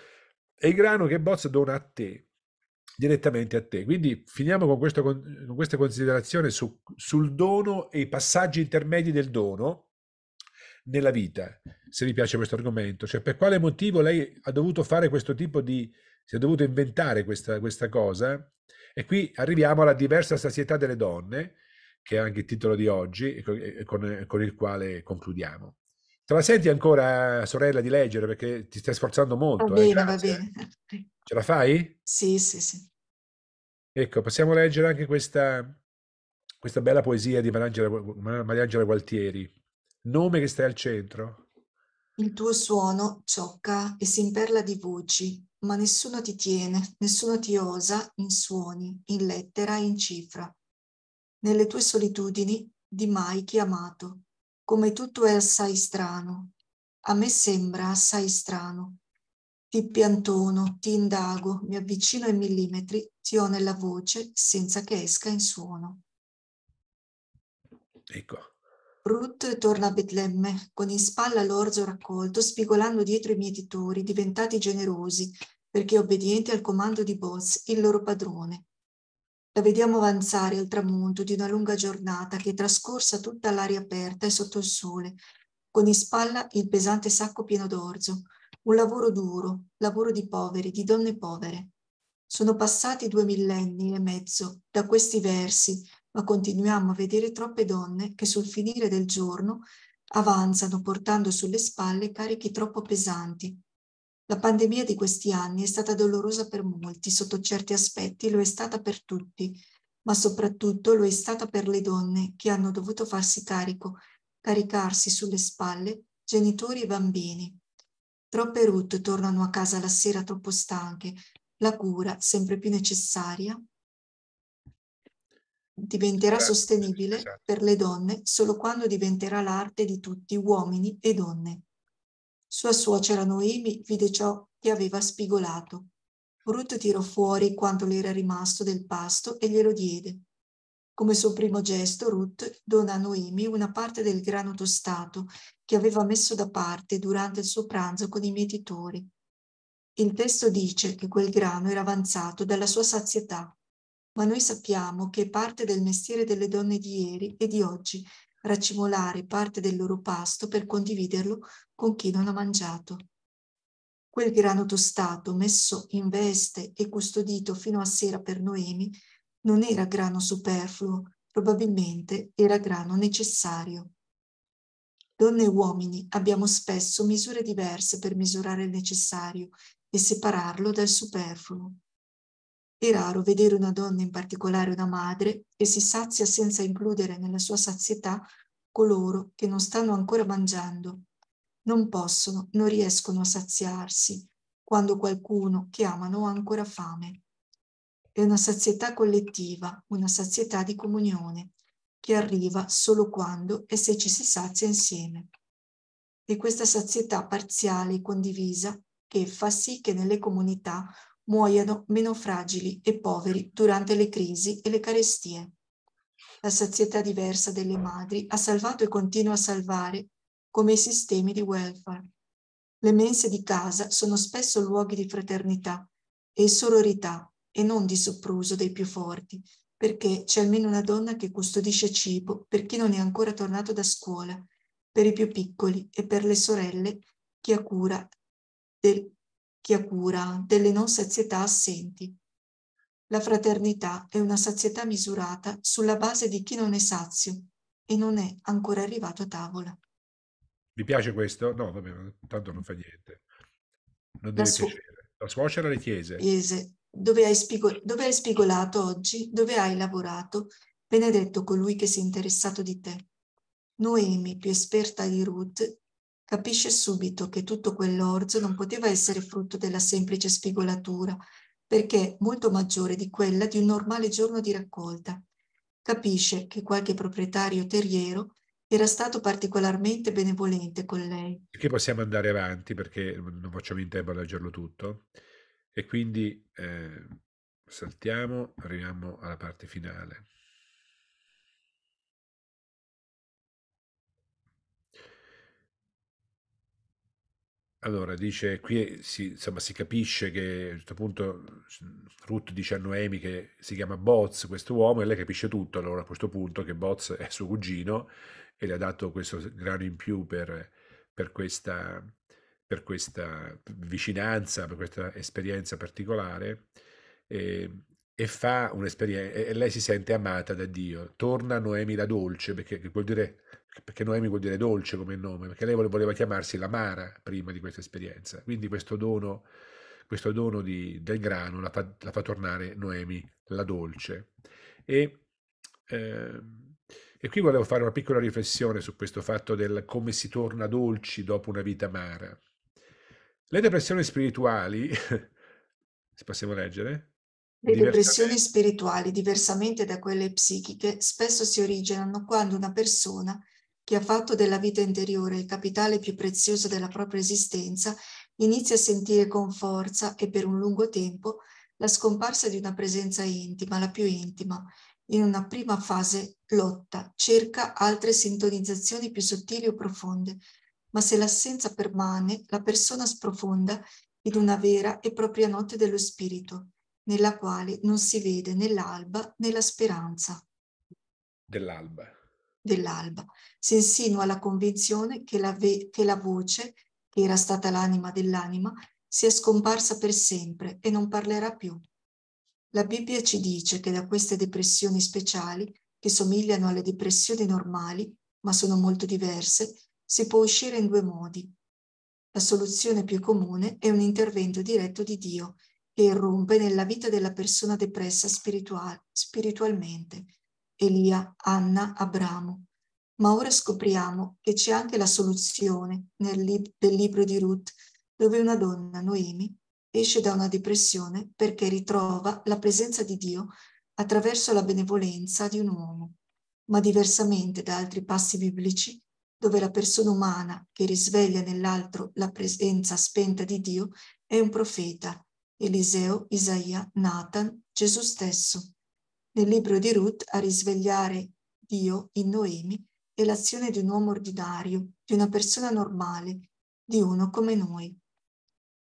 è il grano che Bozza dona a te direttamente a te. Quindi finiamo con, questo, con queste considerazioni su, sul dono e i passaggi intermedi del dono nella vita, se vi piace questo argomento. Cioè, per quale motivo lei ha dovuto fare questo tipo di... si è dovuto inventare questa, questa cosa? E qui arriviamo alla diversa sazietà delle donne, che è anche il titolo di oggi con, con il quale concludiamo. Te la senti ancora, sorella, di leggere perché ti stai sforzando molto. Va bene, eh, va bene. Ce la fai? Sì, sì, sì. Ecco, possiamo leggere anche questa, questa bella poesia di Mariangela Gualtieri. Nome che stai al centro. Il tuo suono ciocca e si imperla di voci, ma nessuno ti tiene, nessuno ti osa in suoni, in lettera, in cifra. Nelle tue solitudini di mai chiamato, come tutto è assai strano. A me sembra assai strano ti piantono, ti indago, mi avvicino ai millimetri, ti ho nella voce senza che esca in suono. Ecco. Ruth torna a Betlemme con in spalla l'orzo raccolto, spigolando dietro i mietitori, diventati generosi, perché obbedienti al comando di Boz, il loro padrone. La vediamo avanzare al tramonto di una lunga giornata che è trascorsa tutta all'aria aperta e sotto il sole, con in spalla il pesante sacco pieno d'orzo, un lavoro duro, lavoro di poveri, di donne povere. Sono passati due millenni e mezzo da questi versi, ma continuiamo a vedere troppe donne che sul finire del giorno avanzano portando sulle spalle carichi troppo pesanti. La pandemia di questi anni è stata dolorosa per molti, sotto certi aspetti lo è stata per tutti, ma soprattutto lo è stata per le donne che hanno dovuto farsi carico, caricarsi sulle spalle genitori e bambini. Rob e Ruth tornano a casa la sera troppo stanche, la cura, sempre più necessaria, diventerà certo, certo, sostenibile certo. per le donne solo quando diventerà l'arte di tutti, uomini e donne. Sua suocera Noemi vide ciò che aveva spigolato. Ruth tirò fuori quanto le era rimasto del pasto e glielo diede. Come suo primo gesto, Ruth dona a Noemi una parte del grano tostato che aveva messo da parte durante il suo pranzo con i mietitori. Il testo dice che quel grano era avanzato dalla sua sazietà, ma noi sappiamo che è parte del mestiere delle donne di ieri e di oggi racimolare parte del loro pasto per condividerlo con chi non ha mangiato. Quel grano tostato messo in veste e custodito fino a sera per Noemi non era grano superfluo, probabilmente era grano necessario. Donne e uomini abbiamo spesso misure diverse per misurare il necessario e separarlo dal superfluo. È raro vedere una donna, in particolare una madre, che si sazia senza includere nella sua sazietà coloro che non stanno ancora mangiando, non possono, non riescono a saziarsi, quando qualcuno che amano ha ancora fame è una sazietà collettiva, una sazietà di comunione, che arriva solo quando e se ci si sazia insieme. È questa sazietà parziale e condivisa che fa sì che nelle comunità muoiano meno fragili e poveri durante le crisi e le carestie. La sazietà diversa delle madri ha salvato e continua a salvare, come i sistemi di welfare. Le mense di casa sono spesso luoghi di fraternità e sororità e non di soppruso dei più forti, perché c'è almeno una donna che custodisce cibo per chi non è ancora tornato da scuola, per i più piccoli e per le sorelle chi ha cura, del, chi ha cura delle non sazietà assenti. La fraternità è una sazietà misurata sulla base di chi non è sazio e non è ancora arrivato a tavola. Vi piace questo? No, vabbè, tanto non fa niente. Non deve la su- piacere. La suocera le chiese. Chiese, dove hai, spigol- dove hai spigolato oggi? Dove hai lavorato? Benedetto colui che si è interessato di te. Noemi, più esperta di Ruth, capisce subito che tutto quell'orzo non poteva essere frutto della semplice spigolatura, perché molto maggiore di quella di un normale giorno di raccolta. Capisce che qualche proprietario terriero era stato particolarmente benevolente con lei. Perché possiamo andare avanti perché non facciamo in tempo a leggerlo tutto. E quindi eh, saltiamo, arriviamo alla parte finale. Allora, dice, qui si, insomma, si capisce che a un certo punto Ruth dice a Noemi che si chiama Boz questo uomo e lei capisce tutto allora a questo punto che Boz è suo cugino e le ha dato questo grano in più per, per questa, per questa vicinanza, per questa esperienza particolare e, ehm, e fa un'esperienza e lei si sente amata da Dio. Torna Noemi la dolce, perché, vuol dire, perché Noemi vuol dire dolce come nome, perché lei voleva chiamarsi la Mara prima di questa esperienza. Quindi questo dono, questo dono di, del grano la fa, la fa, tornare Noemi la dolce. E, eh, e qui volevo fare una piccola riflessione su questo fatto del come si torna dolci dopo una vita amara. Le depressioni spirituali, se possiamo leggere? Le depressioni spirituali, diversamente da quelle psichiche, spesso si originano quando una persona che ha fatto della vita interiore il capitale più prezioso della propria esistenza inizia a sentire con forza e per un lungo tempo la scomparsa di una presenza intima, la più intima, in una prima fase lotta, cerca altre sintonizzazioni più sottili o profonde, ma se l'assenza permane, la persona sprofonda in una vera e propria notte dello spirito, nella quale non si vede né l'alba né la speranza. Dell'alba. Dell'alba. Si insinua la convinzione che la, ve- che la voce, che era stata l'anima dell'anima, sia scomparsa per sempre e non parlerà più. La Bibbia ci dice che da queste depressioni speciali, che somigliano alle depressioni normali, ma sono molto diverse, si può uscire in due modi. La soluzione più comune è un intervento diretto di Dio che irrompe nella vita della persona depressa spiritual- spiritualmente. Elia, Anna, Abramo. Ma ora scopriamo che c'è anche la soluzione nel lib- del libro di Ruth, dove una donna, Noemi, esce da una depressione perché ritrova la presenza di Dio attraverso la benevolenza di un uomo. Ma diversamente da altri passi biblici, dove la persona umana che risveglia nell'altro la presenza spenta di Dio è un profeta, Eliseo, Isaia, Nathan, Gesù stesso. Nel libro di Ruth a risvegliare Dio in Noemi è l'azione di un uomo ordinario, di una persona normale, di uno come noi.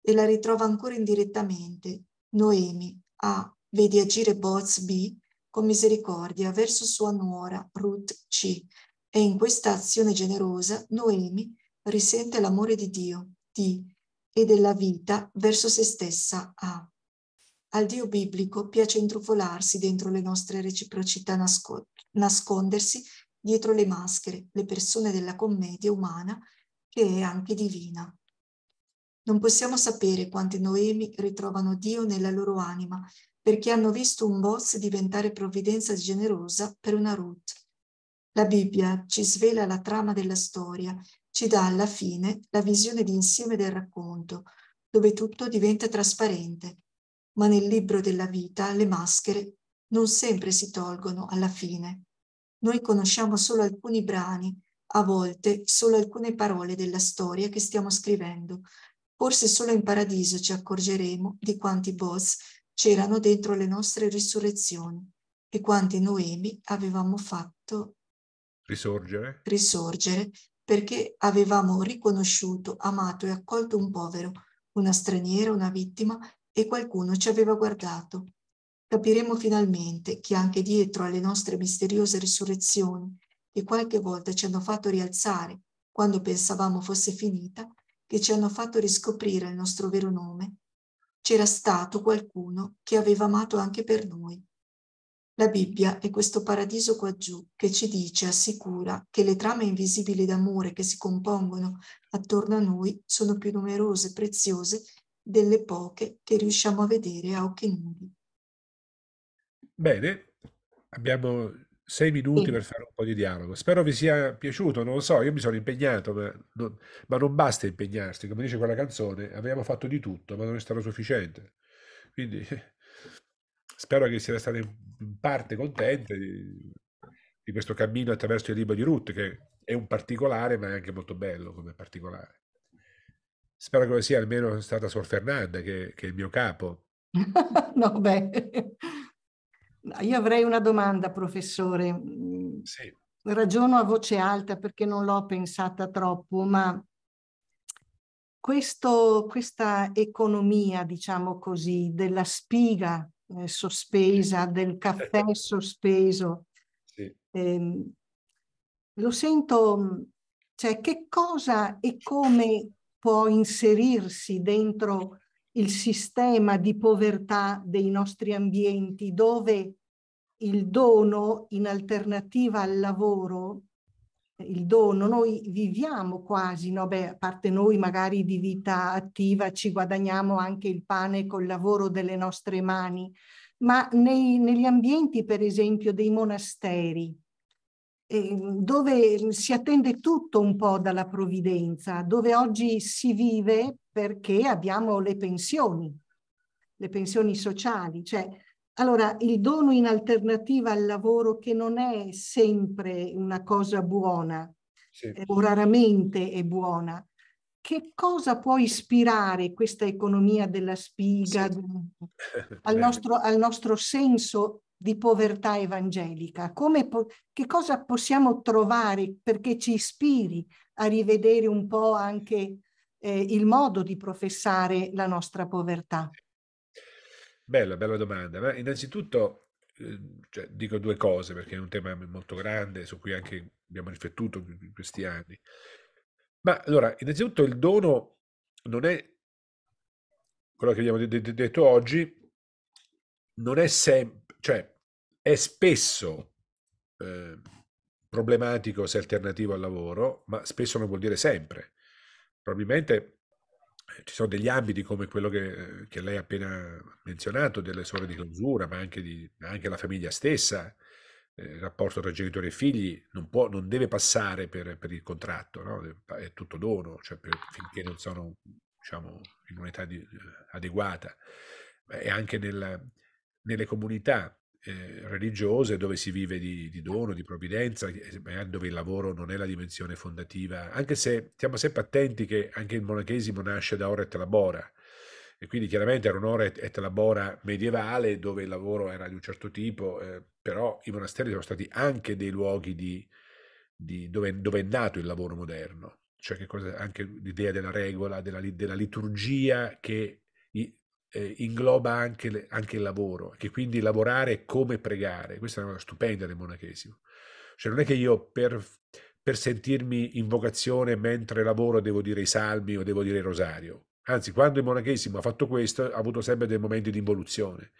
E la ritrova ancora indirettamente Noemi A. Vedi agire Boaz B con misericordia verso sua nuora Ruth C e in questa azione generosa Noemi risente l'amore di Dio, di e della vita verso se stessa a. Al Dio biblico piace intrufolarsi dentro le nostre reciprocità, nasco- nascondersi dietro le maschere, le persone della commedia umana che è anche divina. Non possiamo sapere quante Noemi ritrovano Dio nella loro anima, perché hanno visto un boss diventare provvidenza generosa per una Ruth. La Bibbia ci svela la trama della storia, ci dà alla fine la visione d'insieme del racconto, dove tutto diventa trasparente, ma nel libro della vita le maschere non sempre si tolgono alla fine. Noi conosciamo solo alcuni brani, a volte solo alcune parole della storia che stiamo scrivendo. Forse solo in paradiso ci accorgeremo di quanti boss c'erano dentro le nostre risurrezioni e quanti Noemi avevamo fatto Risorgere. Risorgere perché avevamo riconosciuto, amato e accolto un povero, una straniera, una vittima e qualcuno ci aveva guardato. Capiremo finalmente che anche dietro alle nostre misteriose risurrezioni, che qualche volta ci hanno fatto rialzare quando pensavamo fosse finita, che ci hanno fatto riscoprire il nostro vero nome, c'era stato qualcuno che aveva amato anche per noi. La Bibbia è questo paradiso qua giù che ci dice, assicura, che le trame invisibili d'amore che si compongono attorno a noi sono più numerose e preziose delle poche che riusciamo a vedere a occhi nudi. Bene, abbiamo sei minuti sì. per fare un po' di dialogo. Spero vi sia piaciuto, non lo so, io mi sono impegnato, ma non, ma non basta impegnarsi, come dice quella canzone, abbiamo fatto di tutto, ma non è stato sufficiente. Quindi spero che sia stato in parte contente di, di questo cammino attraverso il libro di Ruth, che è un particolare, ma è anche molto bello come particolare. Spero che lo sia almeno stata Sor Fernanda, che, che è il mio capo. no, beh. Io avrei una domanda, professore. Sì. Ragiono a voce alta perché non l'ho pensata troppo, ma questo, questa economia, diciamo così, della spiga eh, sospesa, del caffè sospeso. Sì. Eh, lo sento, mm, cioè che cosa e come può inserirsi dentro il sistema di povertà dei nostri ambienti dove il dono in alternativa al lavoro il dono, noi viviamo quasi, no? Beh, a parte noi magari di vita attiva ci guadagniamo anche il pane col lavoro delle nostre mani, ma nei, negli ambienti per esempio dei monasteri, eh, dove si attende tutto un po' dalla provvidenza, dove oggi si vive perché abbiamo le pensioni, le pensioni sociali, cioè allora, il dono in alternativa al lavoro che non è sempre una cosa buona, sì. Eh, o raramente è buona, che cosa può ispirare questa economia della spiga sì. al, nostro, al, nostro, senso di povertà evangelica? Po che cosa possiamo trovare perché ci ispiri a rivedere un po' anche eh, il modo di professare la nostra povertà? Bella, bella domanda. Ma innanzitutto ehm, cioè, dico due cose perché è un tema molto grande su cui anche abbiamo riflettuto in questi anni. Ma allora, innanzitutto il dono non è quello che abbiamo detto oggi, non è sempre, cioè è spesso eh, problematico se alternativo al lavoro, ma spesso non vuol dire sempre. Probabilmente ci sono degli ambiti come quello che, eh, che, lei ha appena menzionato, delle sore di clausura, ma anche, di, anche la famiglia stessa, eh, il rapporto tra genitori e figli non, può, non deve passare per, per il contratto, no? è tutto dono, cioè per, finché non sono diciamo, in un'età di, eh, adeguata, e anche nella, nelle comunità. Eh, religiose dove si vive di, di dono, di provvidenza, eh, dove il lavoro non è la dimensione fondativa, anche se stiamo sempre attenti che anche il monachesimo nasce da ora et labora, e quindi chiaramente era un'ora et labora medievale dove il lavoro era di un certo tipo, eh, però i monasteri sono stati anche dei luoghi di, di dove, dove, è nato il lavoro moderno, cioè che cosa, anche l'idea della regola, della, della liturgia che eh, ingloba anche, le, anche, il lavoro, che quindi lavorare è come pregare. Questa è una cosa stupenda del monachesimo. Cioè non è che io per, per sentirmi in vocazione mentre lavoro devo dire i salmi o devo dire il rosario. Anzi, quando il monachesimo ha fatto questo, ha avuto sempre dei momenti di involuzione.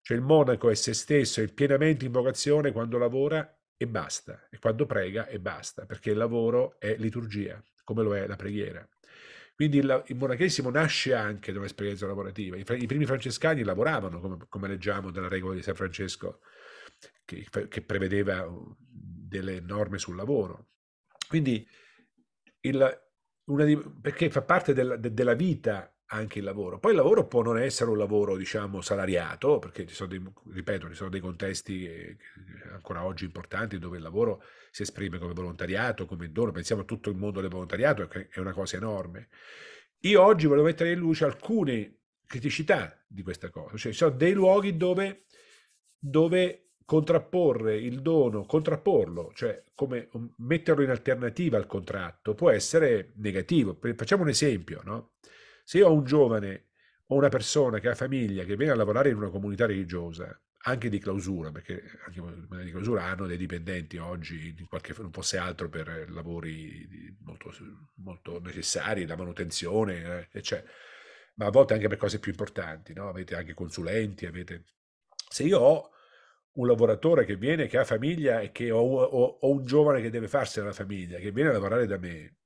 Cioè il monaco è se stesso, è pienamente in vocazione quando lavora e basta, e quando prega e basta, perché il lavoro è liturgia, come lo è la preghiera. Quindi il, il monachesimo nasce anche da un'esperienza lavorativa. I, I, primi francescani lavoravano, come, come, leggiamo dalla regola di San Francesco, che, che prevedeva uh, delle norme sul lavoro. Quindi il, di, perché fa parte del, de, della vita anche il lavoro. Poi il lavoro può non essere un lavoro, diciamo, salariato, perché ci sono dei, ripeto, ci sono dei contesti eh, ancora oggi importanti dove il lavoro si esprime come volontariato, come dono, pensiamo a tutto il mondo del volontariato, è una cosa enorme. Io oggi volevo mettere in luce alcune criticità di questa cosa, cioè ci sono dei luoghi dove, dove contrapporre il dono, contrapporlo, cioè come metterlo in alternativa al contratto, può essere negativo. Facciamo un esempio, no? Se io ho un giovane o una persona che ha famiglia, che viene a lavorare in una comunità religiosa, anche di clausura, perché anche di clausura hanno dei dipendenti oggi, qualche, non fosse altro per lavori molto, molto necessari, la manutenzione, eccetera. Eh, cioè, ma a volte anche per cose più importanti, no? avete anche consulenti, avete... Se io ho un lavoratore che viene, che ha famiglia e che ho, ho, ho un giovane che deve farsela la famiglia, che viene a lavorare da me,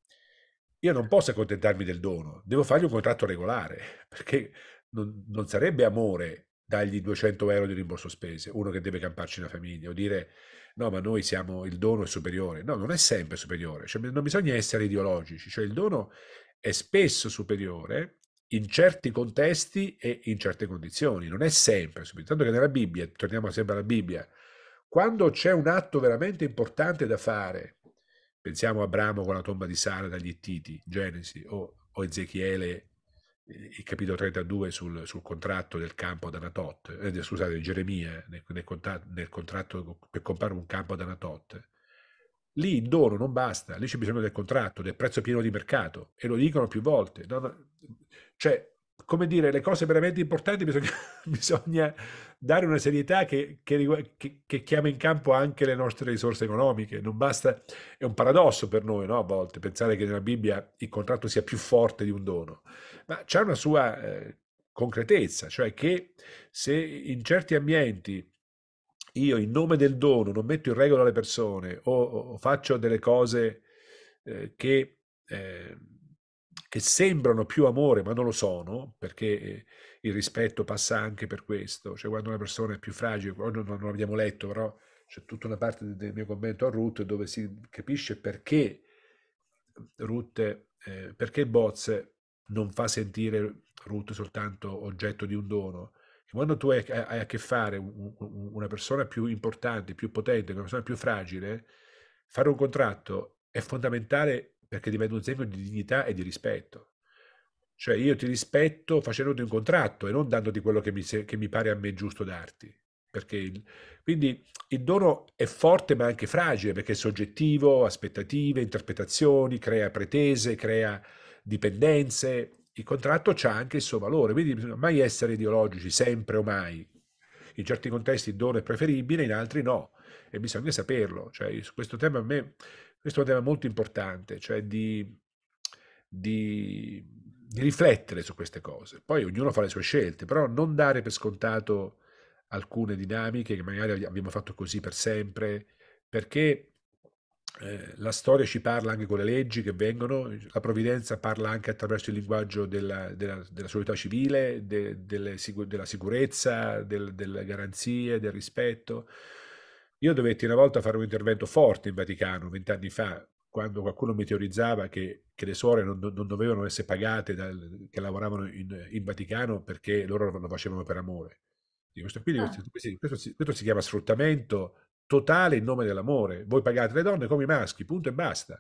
io non posso accontentarmi del dono, devo fargli un contratto regolare, perché non, non sarebbe amore dargli 200 euro di rimborso spese, uno che deve camparci una famiglia, o dire no, ma noi siamo, il dono è superiore. No, non è sempre superiore, cioè, non bisogna essere ideologici, cioè il dono è spesso superiore in certi contesti e in certe condizioni, non è sempre superiore. Tanto che nella Bibbia, torniamo sempre alla Bibbia, quando c'è un atto veramente importante da fare, Pensiamo a Abramo con la tomba di Sara dagli Ittiti, Genesi, o, o Ezechiele, eh, il capitolo 32 sul, sul contratto del campo ad Anatot, eh, scusate, Geremia, nel, nel, contratto, nel contratto per comprare un campo ad Anatot. Lì il dono non basta, lì c'è bisogno del contratto, del prezzo pieno di mercato, e lo dicono più volte. No, no, cioè, come dire, le cose veramente importanti bisogna, bisogna dare una serietà che, che, che, che, chiama in campo anche le nostre risorse economiche. Non basta, è un paradosso per noi no, a volte pensare che nella Bibbia il contratto sia più forte di un dono, ma c'è una sua eh, concretezza, cioè che se in certi ambienti io in nome del dono non metto in regola le persone o, o faccio delle cose eh, che... Eh, che sembrano più amore ma non lo sono, perché eh, il rispetto passa anche per questo, cioè quando una persona è più fragile, non, non l'abbiamo letto, però c'è tutta una parte del mio commento a Ruth dove si capisce perché Ruth, eh, perché Boz non fa sentire Ruth soltanto oggetto di un dono, quando tu hai, a che fare con una persona più importante, più potente, una persona più fragile, fare un contratto è fondamentale perché diventa un esempio di dignità e di rispetto. Cioè io ti rispetto facendoti un contratto e non dandoti quello che mi, che mi pare a me giusto darti. Il, quindi il dono è forte ma anche fragile perché è soggettivo, aspettative, interpretazioni, crea pretese, crea dipendenze. Il contratto ha anche il suo valore, quindi bisogna mai essere ideologici, sempre o mai. In certi contesti il dono è preferibile, in altri no, e bisogna saperlo. Cioè, su questo tema a me questo è un tema molto importante, cioè di, di, di, riflettere su queste cose. Poi ognuno fa le sue scelte, però non dare per scontato alcune dinamiche che magari abbiamo fatto così per sempre, perché eh, la storia ci parla anche con le leggi che vengono, la provvidenza parla anche attraverso il linguaggio della, della, della solidarietà civile, de, delle, della sicurezza, del, delle garanzie, del rispetto. Io dovetti una volta fare un intervento forte in Vaticano, vent'anni fa, quando qualcuno meteorizzava che, che le suore non, non, dovevano essere pagate dal, che lavoravano in, in, Vaticano perché loro lo facevano per amore. Questo, quindi, ah. questo, questo, questo, si, questo si chiama sfruttamento totale in nome dell'amore. Voi pagate le donne come i maschi, punto e basta,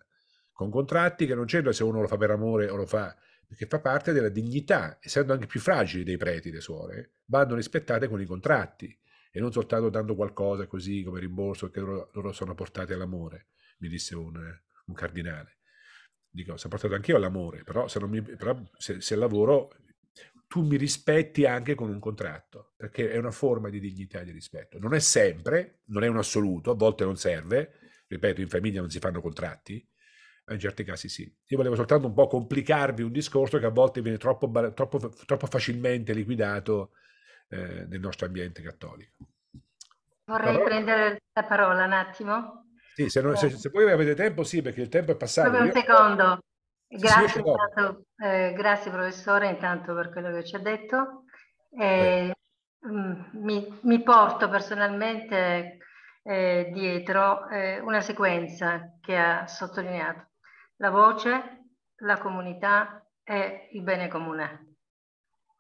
con contratti che non c'entra se uno lo fa per amore o lo fa perché fa parte della dignità, essendo anche più fragili dei preti le suore, vanno rispettate con i contratti e non soltanto dando qualcosa così come rimborso che loro, loro sono portati all'amore, mi disse un, un cardinale. Dico, sono portato anch'io all'amore, però, se, mi, però se, se lavoro tu mi rispetti anche con un contratto, perché è una forma di dignità e di rispetto. Non è sempre, non è un assoluto, a volte non serve, ripeto, in famiglia non si fanno contratti, ma in certi casi sì. Io volevo soltanto un po' complicarvi un discorso che a volte viene troppo, troppo, troppo facilmente liquidato eh, nel nostro ambiente cattolico. Vorrei Però... prendere la parola un attimo. Sì, se, non, se, eh. se, voi avete tempo, sì, perché il tempo è passato. Solo un secondo. Grazie, intanto, eh, grazie, professore intanto per quello che ci ha detto. Eh, mi, mi, porto personalmente eh, dietro eh, una sequenza che ha sottolineato la voce, la comunità e il bene comune.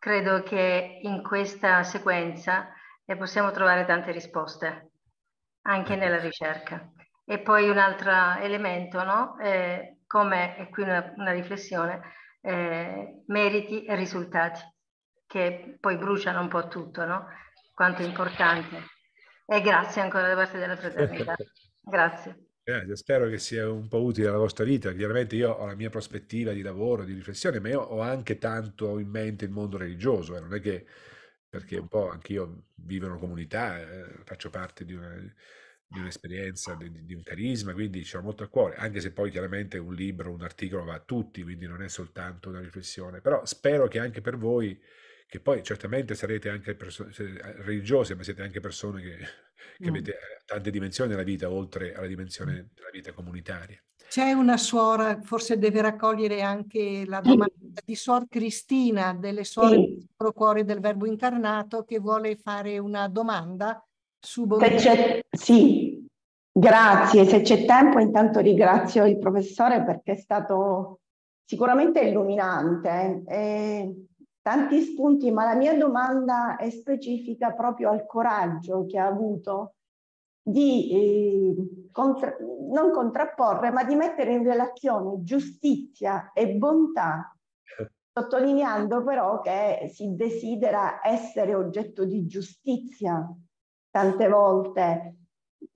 Credo che in questa sequenza ne possiamo trovare tante risposte, anche nella ecco. ricerca. E poi un altro elemento, no? eh, come, e qui una, una riflessione, eh, meriti e risultati, che poi bruciano un po' tutto, no? quanto è importante. E grazie ancora da parte della fraternità. Grazie. Grazie, spero che sia un po' utile alla vostra vita. Chiaramente io ho la mia prospettiva di lavoro, di riflessione, ma io ho anche tanto in mente il mondo religioso, eh, non è che perché un po' anch'io vivo in una comunità, eh, faccio parte di, una, di un'esperienza, di, di, un carisma, quindi ci ho molto a cuore, anche se poi chiaramente un libro, un articolo va a tutti, quindi non è soltanto una riflessione, però spero che anche per voi che poi certamente sarete anche perso- eh, religiose, ma siete anche persone che, che mm. avete eh, tante dimensioni nella vita, oltre alla dimensione mm. della vita comunitaria. C'è una suora, forse deve raccogliere anche la mm. domanda di Suor Cristina, delle suore sì. del Procuore del Verbo Incarnato, che vuole fare una domanda su Bonifacio. Sì, grazie. Se c'è tempo, intanto ringrazio il professore perché è stato sicuramente illuminante. Eh. E tanti spunti, ma la mia domanda è specifica proprio al coraggio che ha avuto di eh, contra non contrapporre, ma di mettere in relazione giustizia e bontà, sottolineando però che si desidera essere oggetto di giustizia tante volte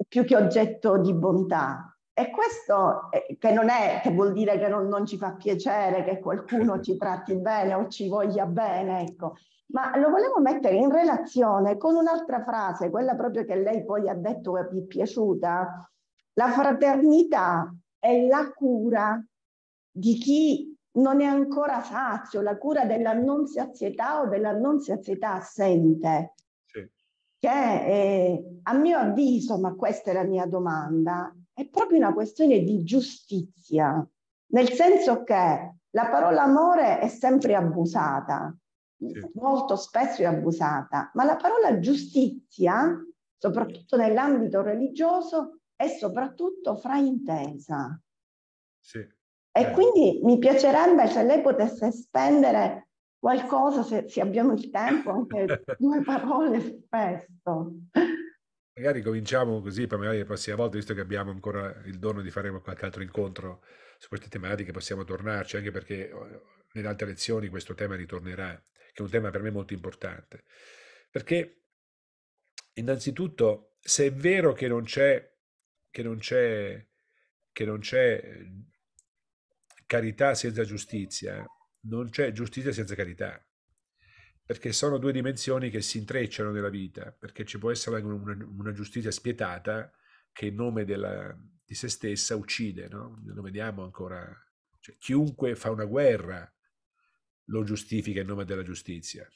più che oggetto di bontà. E questo eh, che non è che vuol dire che non, non, ci fa piacere che qualcuno ci tratti bene o ci voglia bene, ecco, ma lo volevo mettere in relazione con un'altra frase, quella proprio che lei poi ha detto che vi è piaciuta, la fraternità è la cura di chi non è ancora sazio, la cura della non sazietà o della non sazietà assente. Sì. Che è, a mio avviso, ma questa è la mia domanda, è proprio una questione di giustizia, nel senso che la parola amore è sempre abusata, sì. molto spesso è abusata, ma la parola giustizia, soprattutto nell'ambito religioso, è soprattutto fraintesa. Sì. E eh. quindi mi piacerebbe se lei potesse spendere qualcosa, se, se abbiamo il tempo, anche due parole su questo. Magari cominciamo così, poi magari la prossima volta, visto che abbiamo ancora il dono di fare qualche altro incontro su queste tematiche, possiamo tornarci, anche perché eh, nelle altre lezioni questo tema ritornerà, che è un tema per me molto importante. Perché innanzitutto, se è vero che non c'è, che non c'è, che non c'è ehm, carità senza giustizia, non c'è giustizia senza carità perché sono due dimensioni che si intrecciano nella vita, perché ci può essere una, una giustizia spietata che in nome della, di se stessa uccide, no? lo vediamo ancora, cioè, chiunque fa una guerra lo giustifica in nome della giustizia.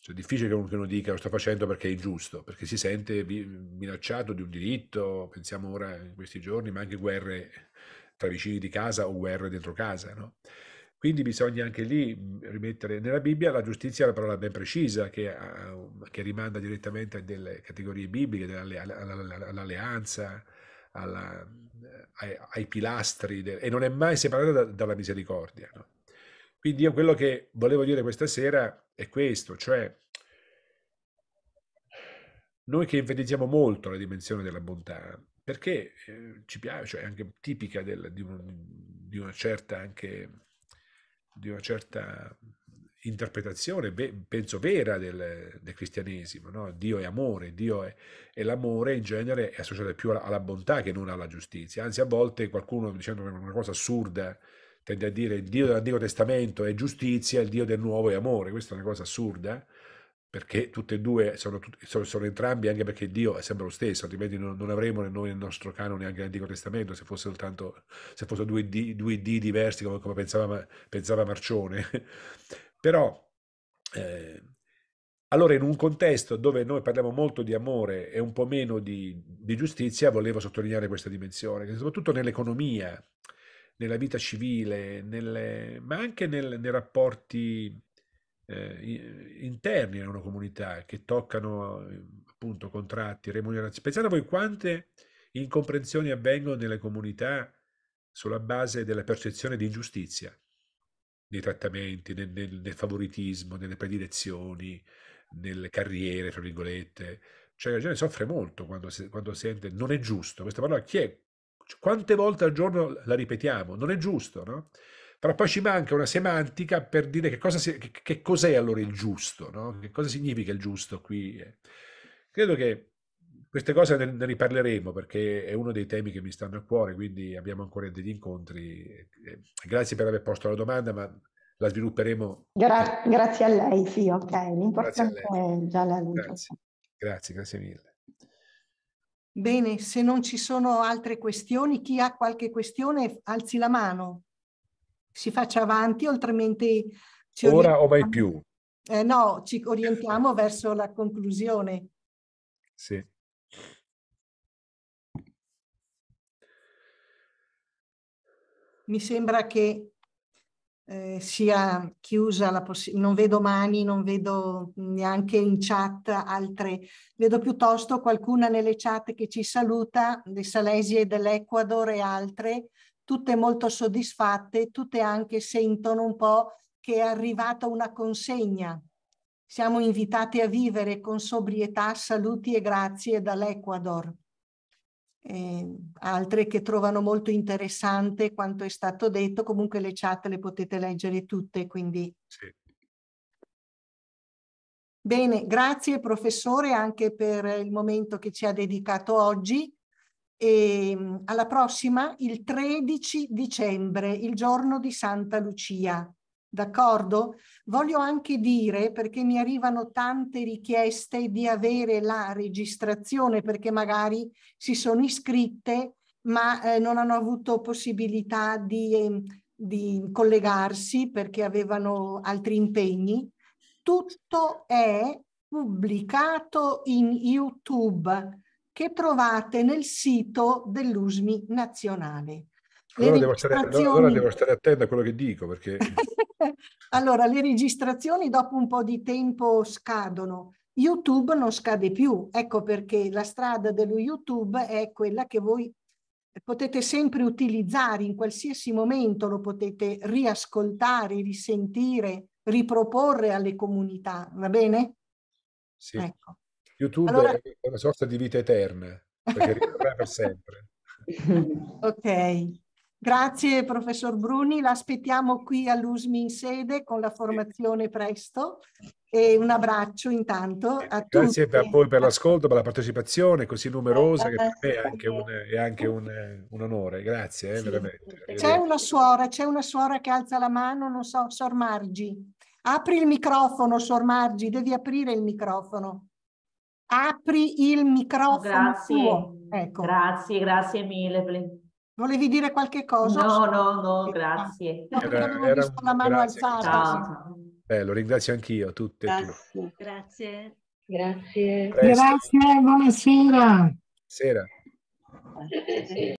Cioè, è difficile che uno, che uno dica lo sto facendo perché è ingiusto, perché si sente minacciato di un diritto, pensiamo ora in questi giorni, ma anche guerre tra vicini di casa o guerre dentro casa. No? Quindi bisogna anche lì mhmm, rimettere nella Bibbia la giustizia è una parola ben precisa che, che rimanda direttamente a delle categorie bibliche, all'alleanza, alla, mhmm, ai, ai, pilastri del, e non è mai separata da, dalla misericordia. No? Quindi io quello che volevo dire questa sera è questo, cioè noi che enfatizziamo molto la dimensione della bontà, perché eh, ci piace, cioè è anche tipica del, di, un, di, una certa anche di una certa interpretazione, penso vera, del, del cristianesimo. No? Dio è amore, Dio è, è, l'amore in genere è associato più alla, alla, bontà che non alla giustizia. Anzi, a volte qualcuno dicendo una cosa assurda tende a dire il Dio dell'Antico Testamento è giustizia, il Dio del Nuovo è amore. Questa è una cosa assurda perché tutte e due sono, sono, sono, entrambi, anche perché Dio è sempre lo stesso, altrimenti non, non avremo noi nel nostro canone anche l'Antico Testamento se fosse soltanto se fossero due D, due D diversi come, come pensava, pensava, Marcione. Però, eh, allora in un contesto dove noi parliamo molto di amore e un po' meno di, di giustizia, volevo sottolineare questa dimensione, che soprattutto nell'economia, nella vita civile, nelle, ma anche nel, nei rapporti eh, interni a una comunità che toccano eh, appunto contratti, remunerazioni. Pensate a voi quante incomprensioni avvengono nelle comunità sulla base della percezione di ingiustizia, nei trattamenti, nel, nel, nel favoritismo, nelle predilezioni, nelle carriere, tra virgolette. Cioè la gente soffre molto quando, si, quando sente non è giusto. Questa parola chi è? Quante volte al giorno la ripetiamo? Non è giusto, no? però poi ci manca una semantica per dire che, cosa si, che, che cos'è allora il giusto, no? che cosa significa il giusto qui. Eh. Credo che queste cose ne, ne, riparleremo perché è uno dei temi che mi stanno a cuore, quindi abbiamo ancora degli incontri. Eh, eh, grazie per aver posto la domanda, ma la svilupperemo. Gra- grazie a lei, sì, ok, l'importante è già la luce. Grazie. grazie, grazie mille. Bene, se non ci sono altre questioni, chi ha qualche questione alzi la mano si faccia avanti, altrimenti... Ora o mai ah, più? Eh, no, ci orientiamo verso la conclusione. Sì. Mi sembra che eh, sia chiusa la possibilità, non vedo mani, non vedo neanche in chat altre, vedo piuttosto qualcuna nelle chat che ci saluta, di Salesi e dell'Ecuador e altre, tutte molto soddisfatte, tutte anche sentono un po' che è arrivata una consegna. Siamo invitate a vivere con sobrietà, saluti e grazie dall'Ecuador. Ehm, altre che trovano molto interessante quanto è stato detto, comunque le chat le potete leggere tutte, quindi... Sì. Bene, grazie professore anche per il momento che ci ha dedicato oggi e ehm, alla prossima, il 13 dicembre, il giorno di Santa Lucia. D'accordo? Voglio anche dire, perché mi arrivano tante richieste di avere la registrazione, perché magari si sono iscritte ma eh, non hanno avuto possibilità di, eh, di collegarsi perché avevano altri impegni. Tutto è pubblicato in YouTube che trovate nel sito dell'USMI nazionale. Allora devo, stare, allora devo, stare, attento a quello che dico perché... allora, le registrazioni dopo un po' di tempo scadono. YouTube non scade più, ecco perché la strada dello YouTube è quella che voi potete sempre utilizzare in qualsiasi momento, lo potete riascoltare, risentire, riproporre alle comunità, va bene? Sì. Ecco. YouTube allora... è una sorta di vita eterna, perché rimarrà per sempre. ok, grazie professor Bruni, l'aspettiamo qui all'USMI in sede con la formazione presto e un abbraccio intanto a grazie tutti. Grazie a voi per l'ascolto, per la partecipazione così numerosa, che per me è anche un, è anche un, un onore. Grazie, eh, sì. veramente. C'è una suora, c'è una suora che alza la mano, non so, Sor Margi. Apri il microfono, Sor Margi, devi aprire il microfono apri il microfono grazie, Ecco. Grazie, grazie mille. Volevi dire qualche cosa? No, no, no, eh, grazie. Eh, no, era, era visto la mano grazie. alzata. Bello, ringrazio anch'io tutte. Grazie. Grazie. Grazie. Presto. Grazie, buonasera. Sera. Sì.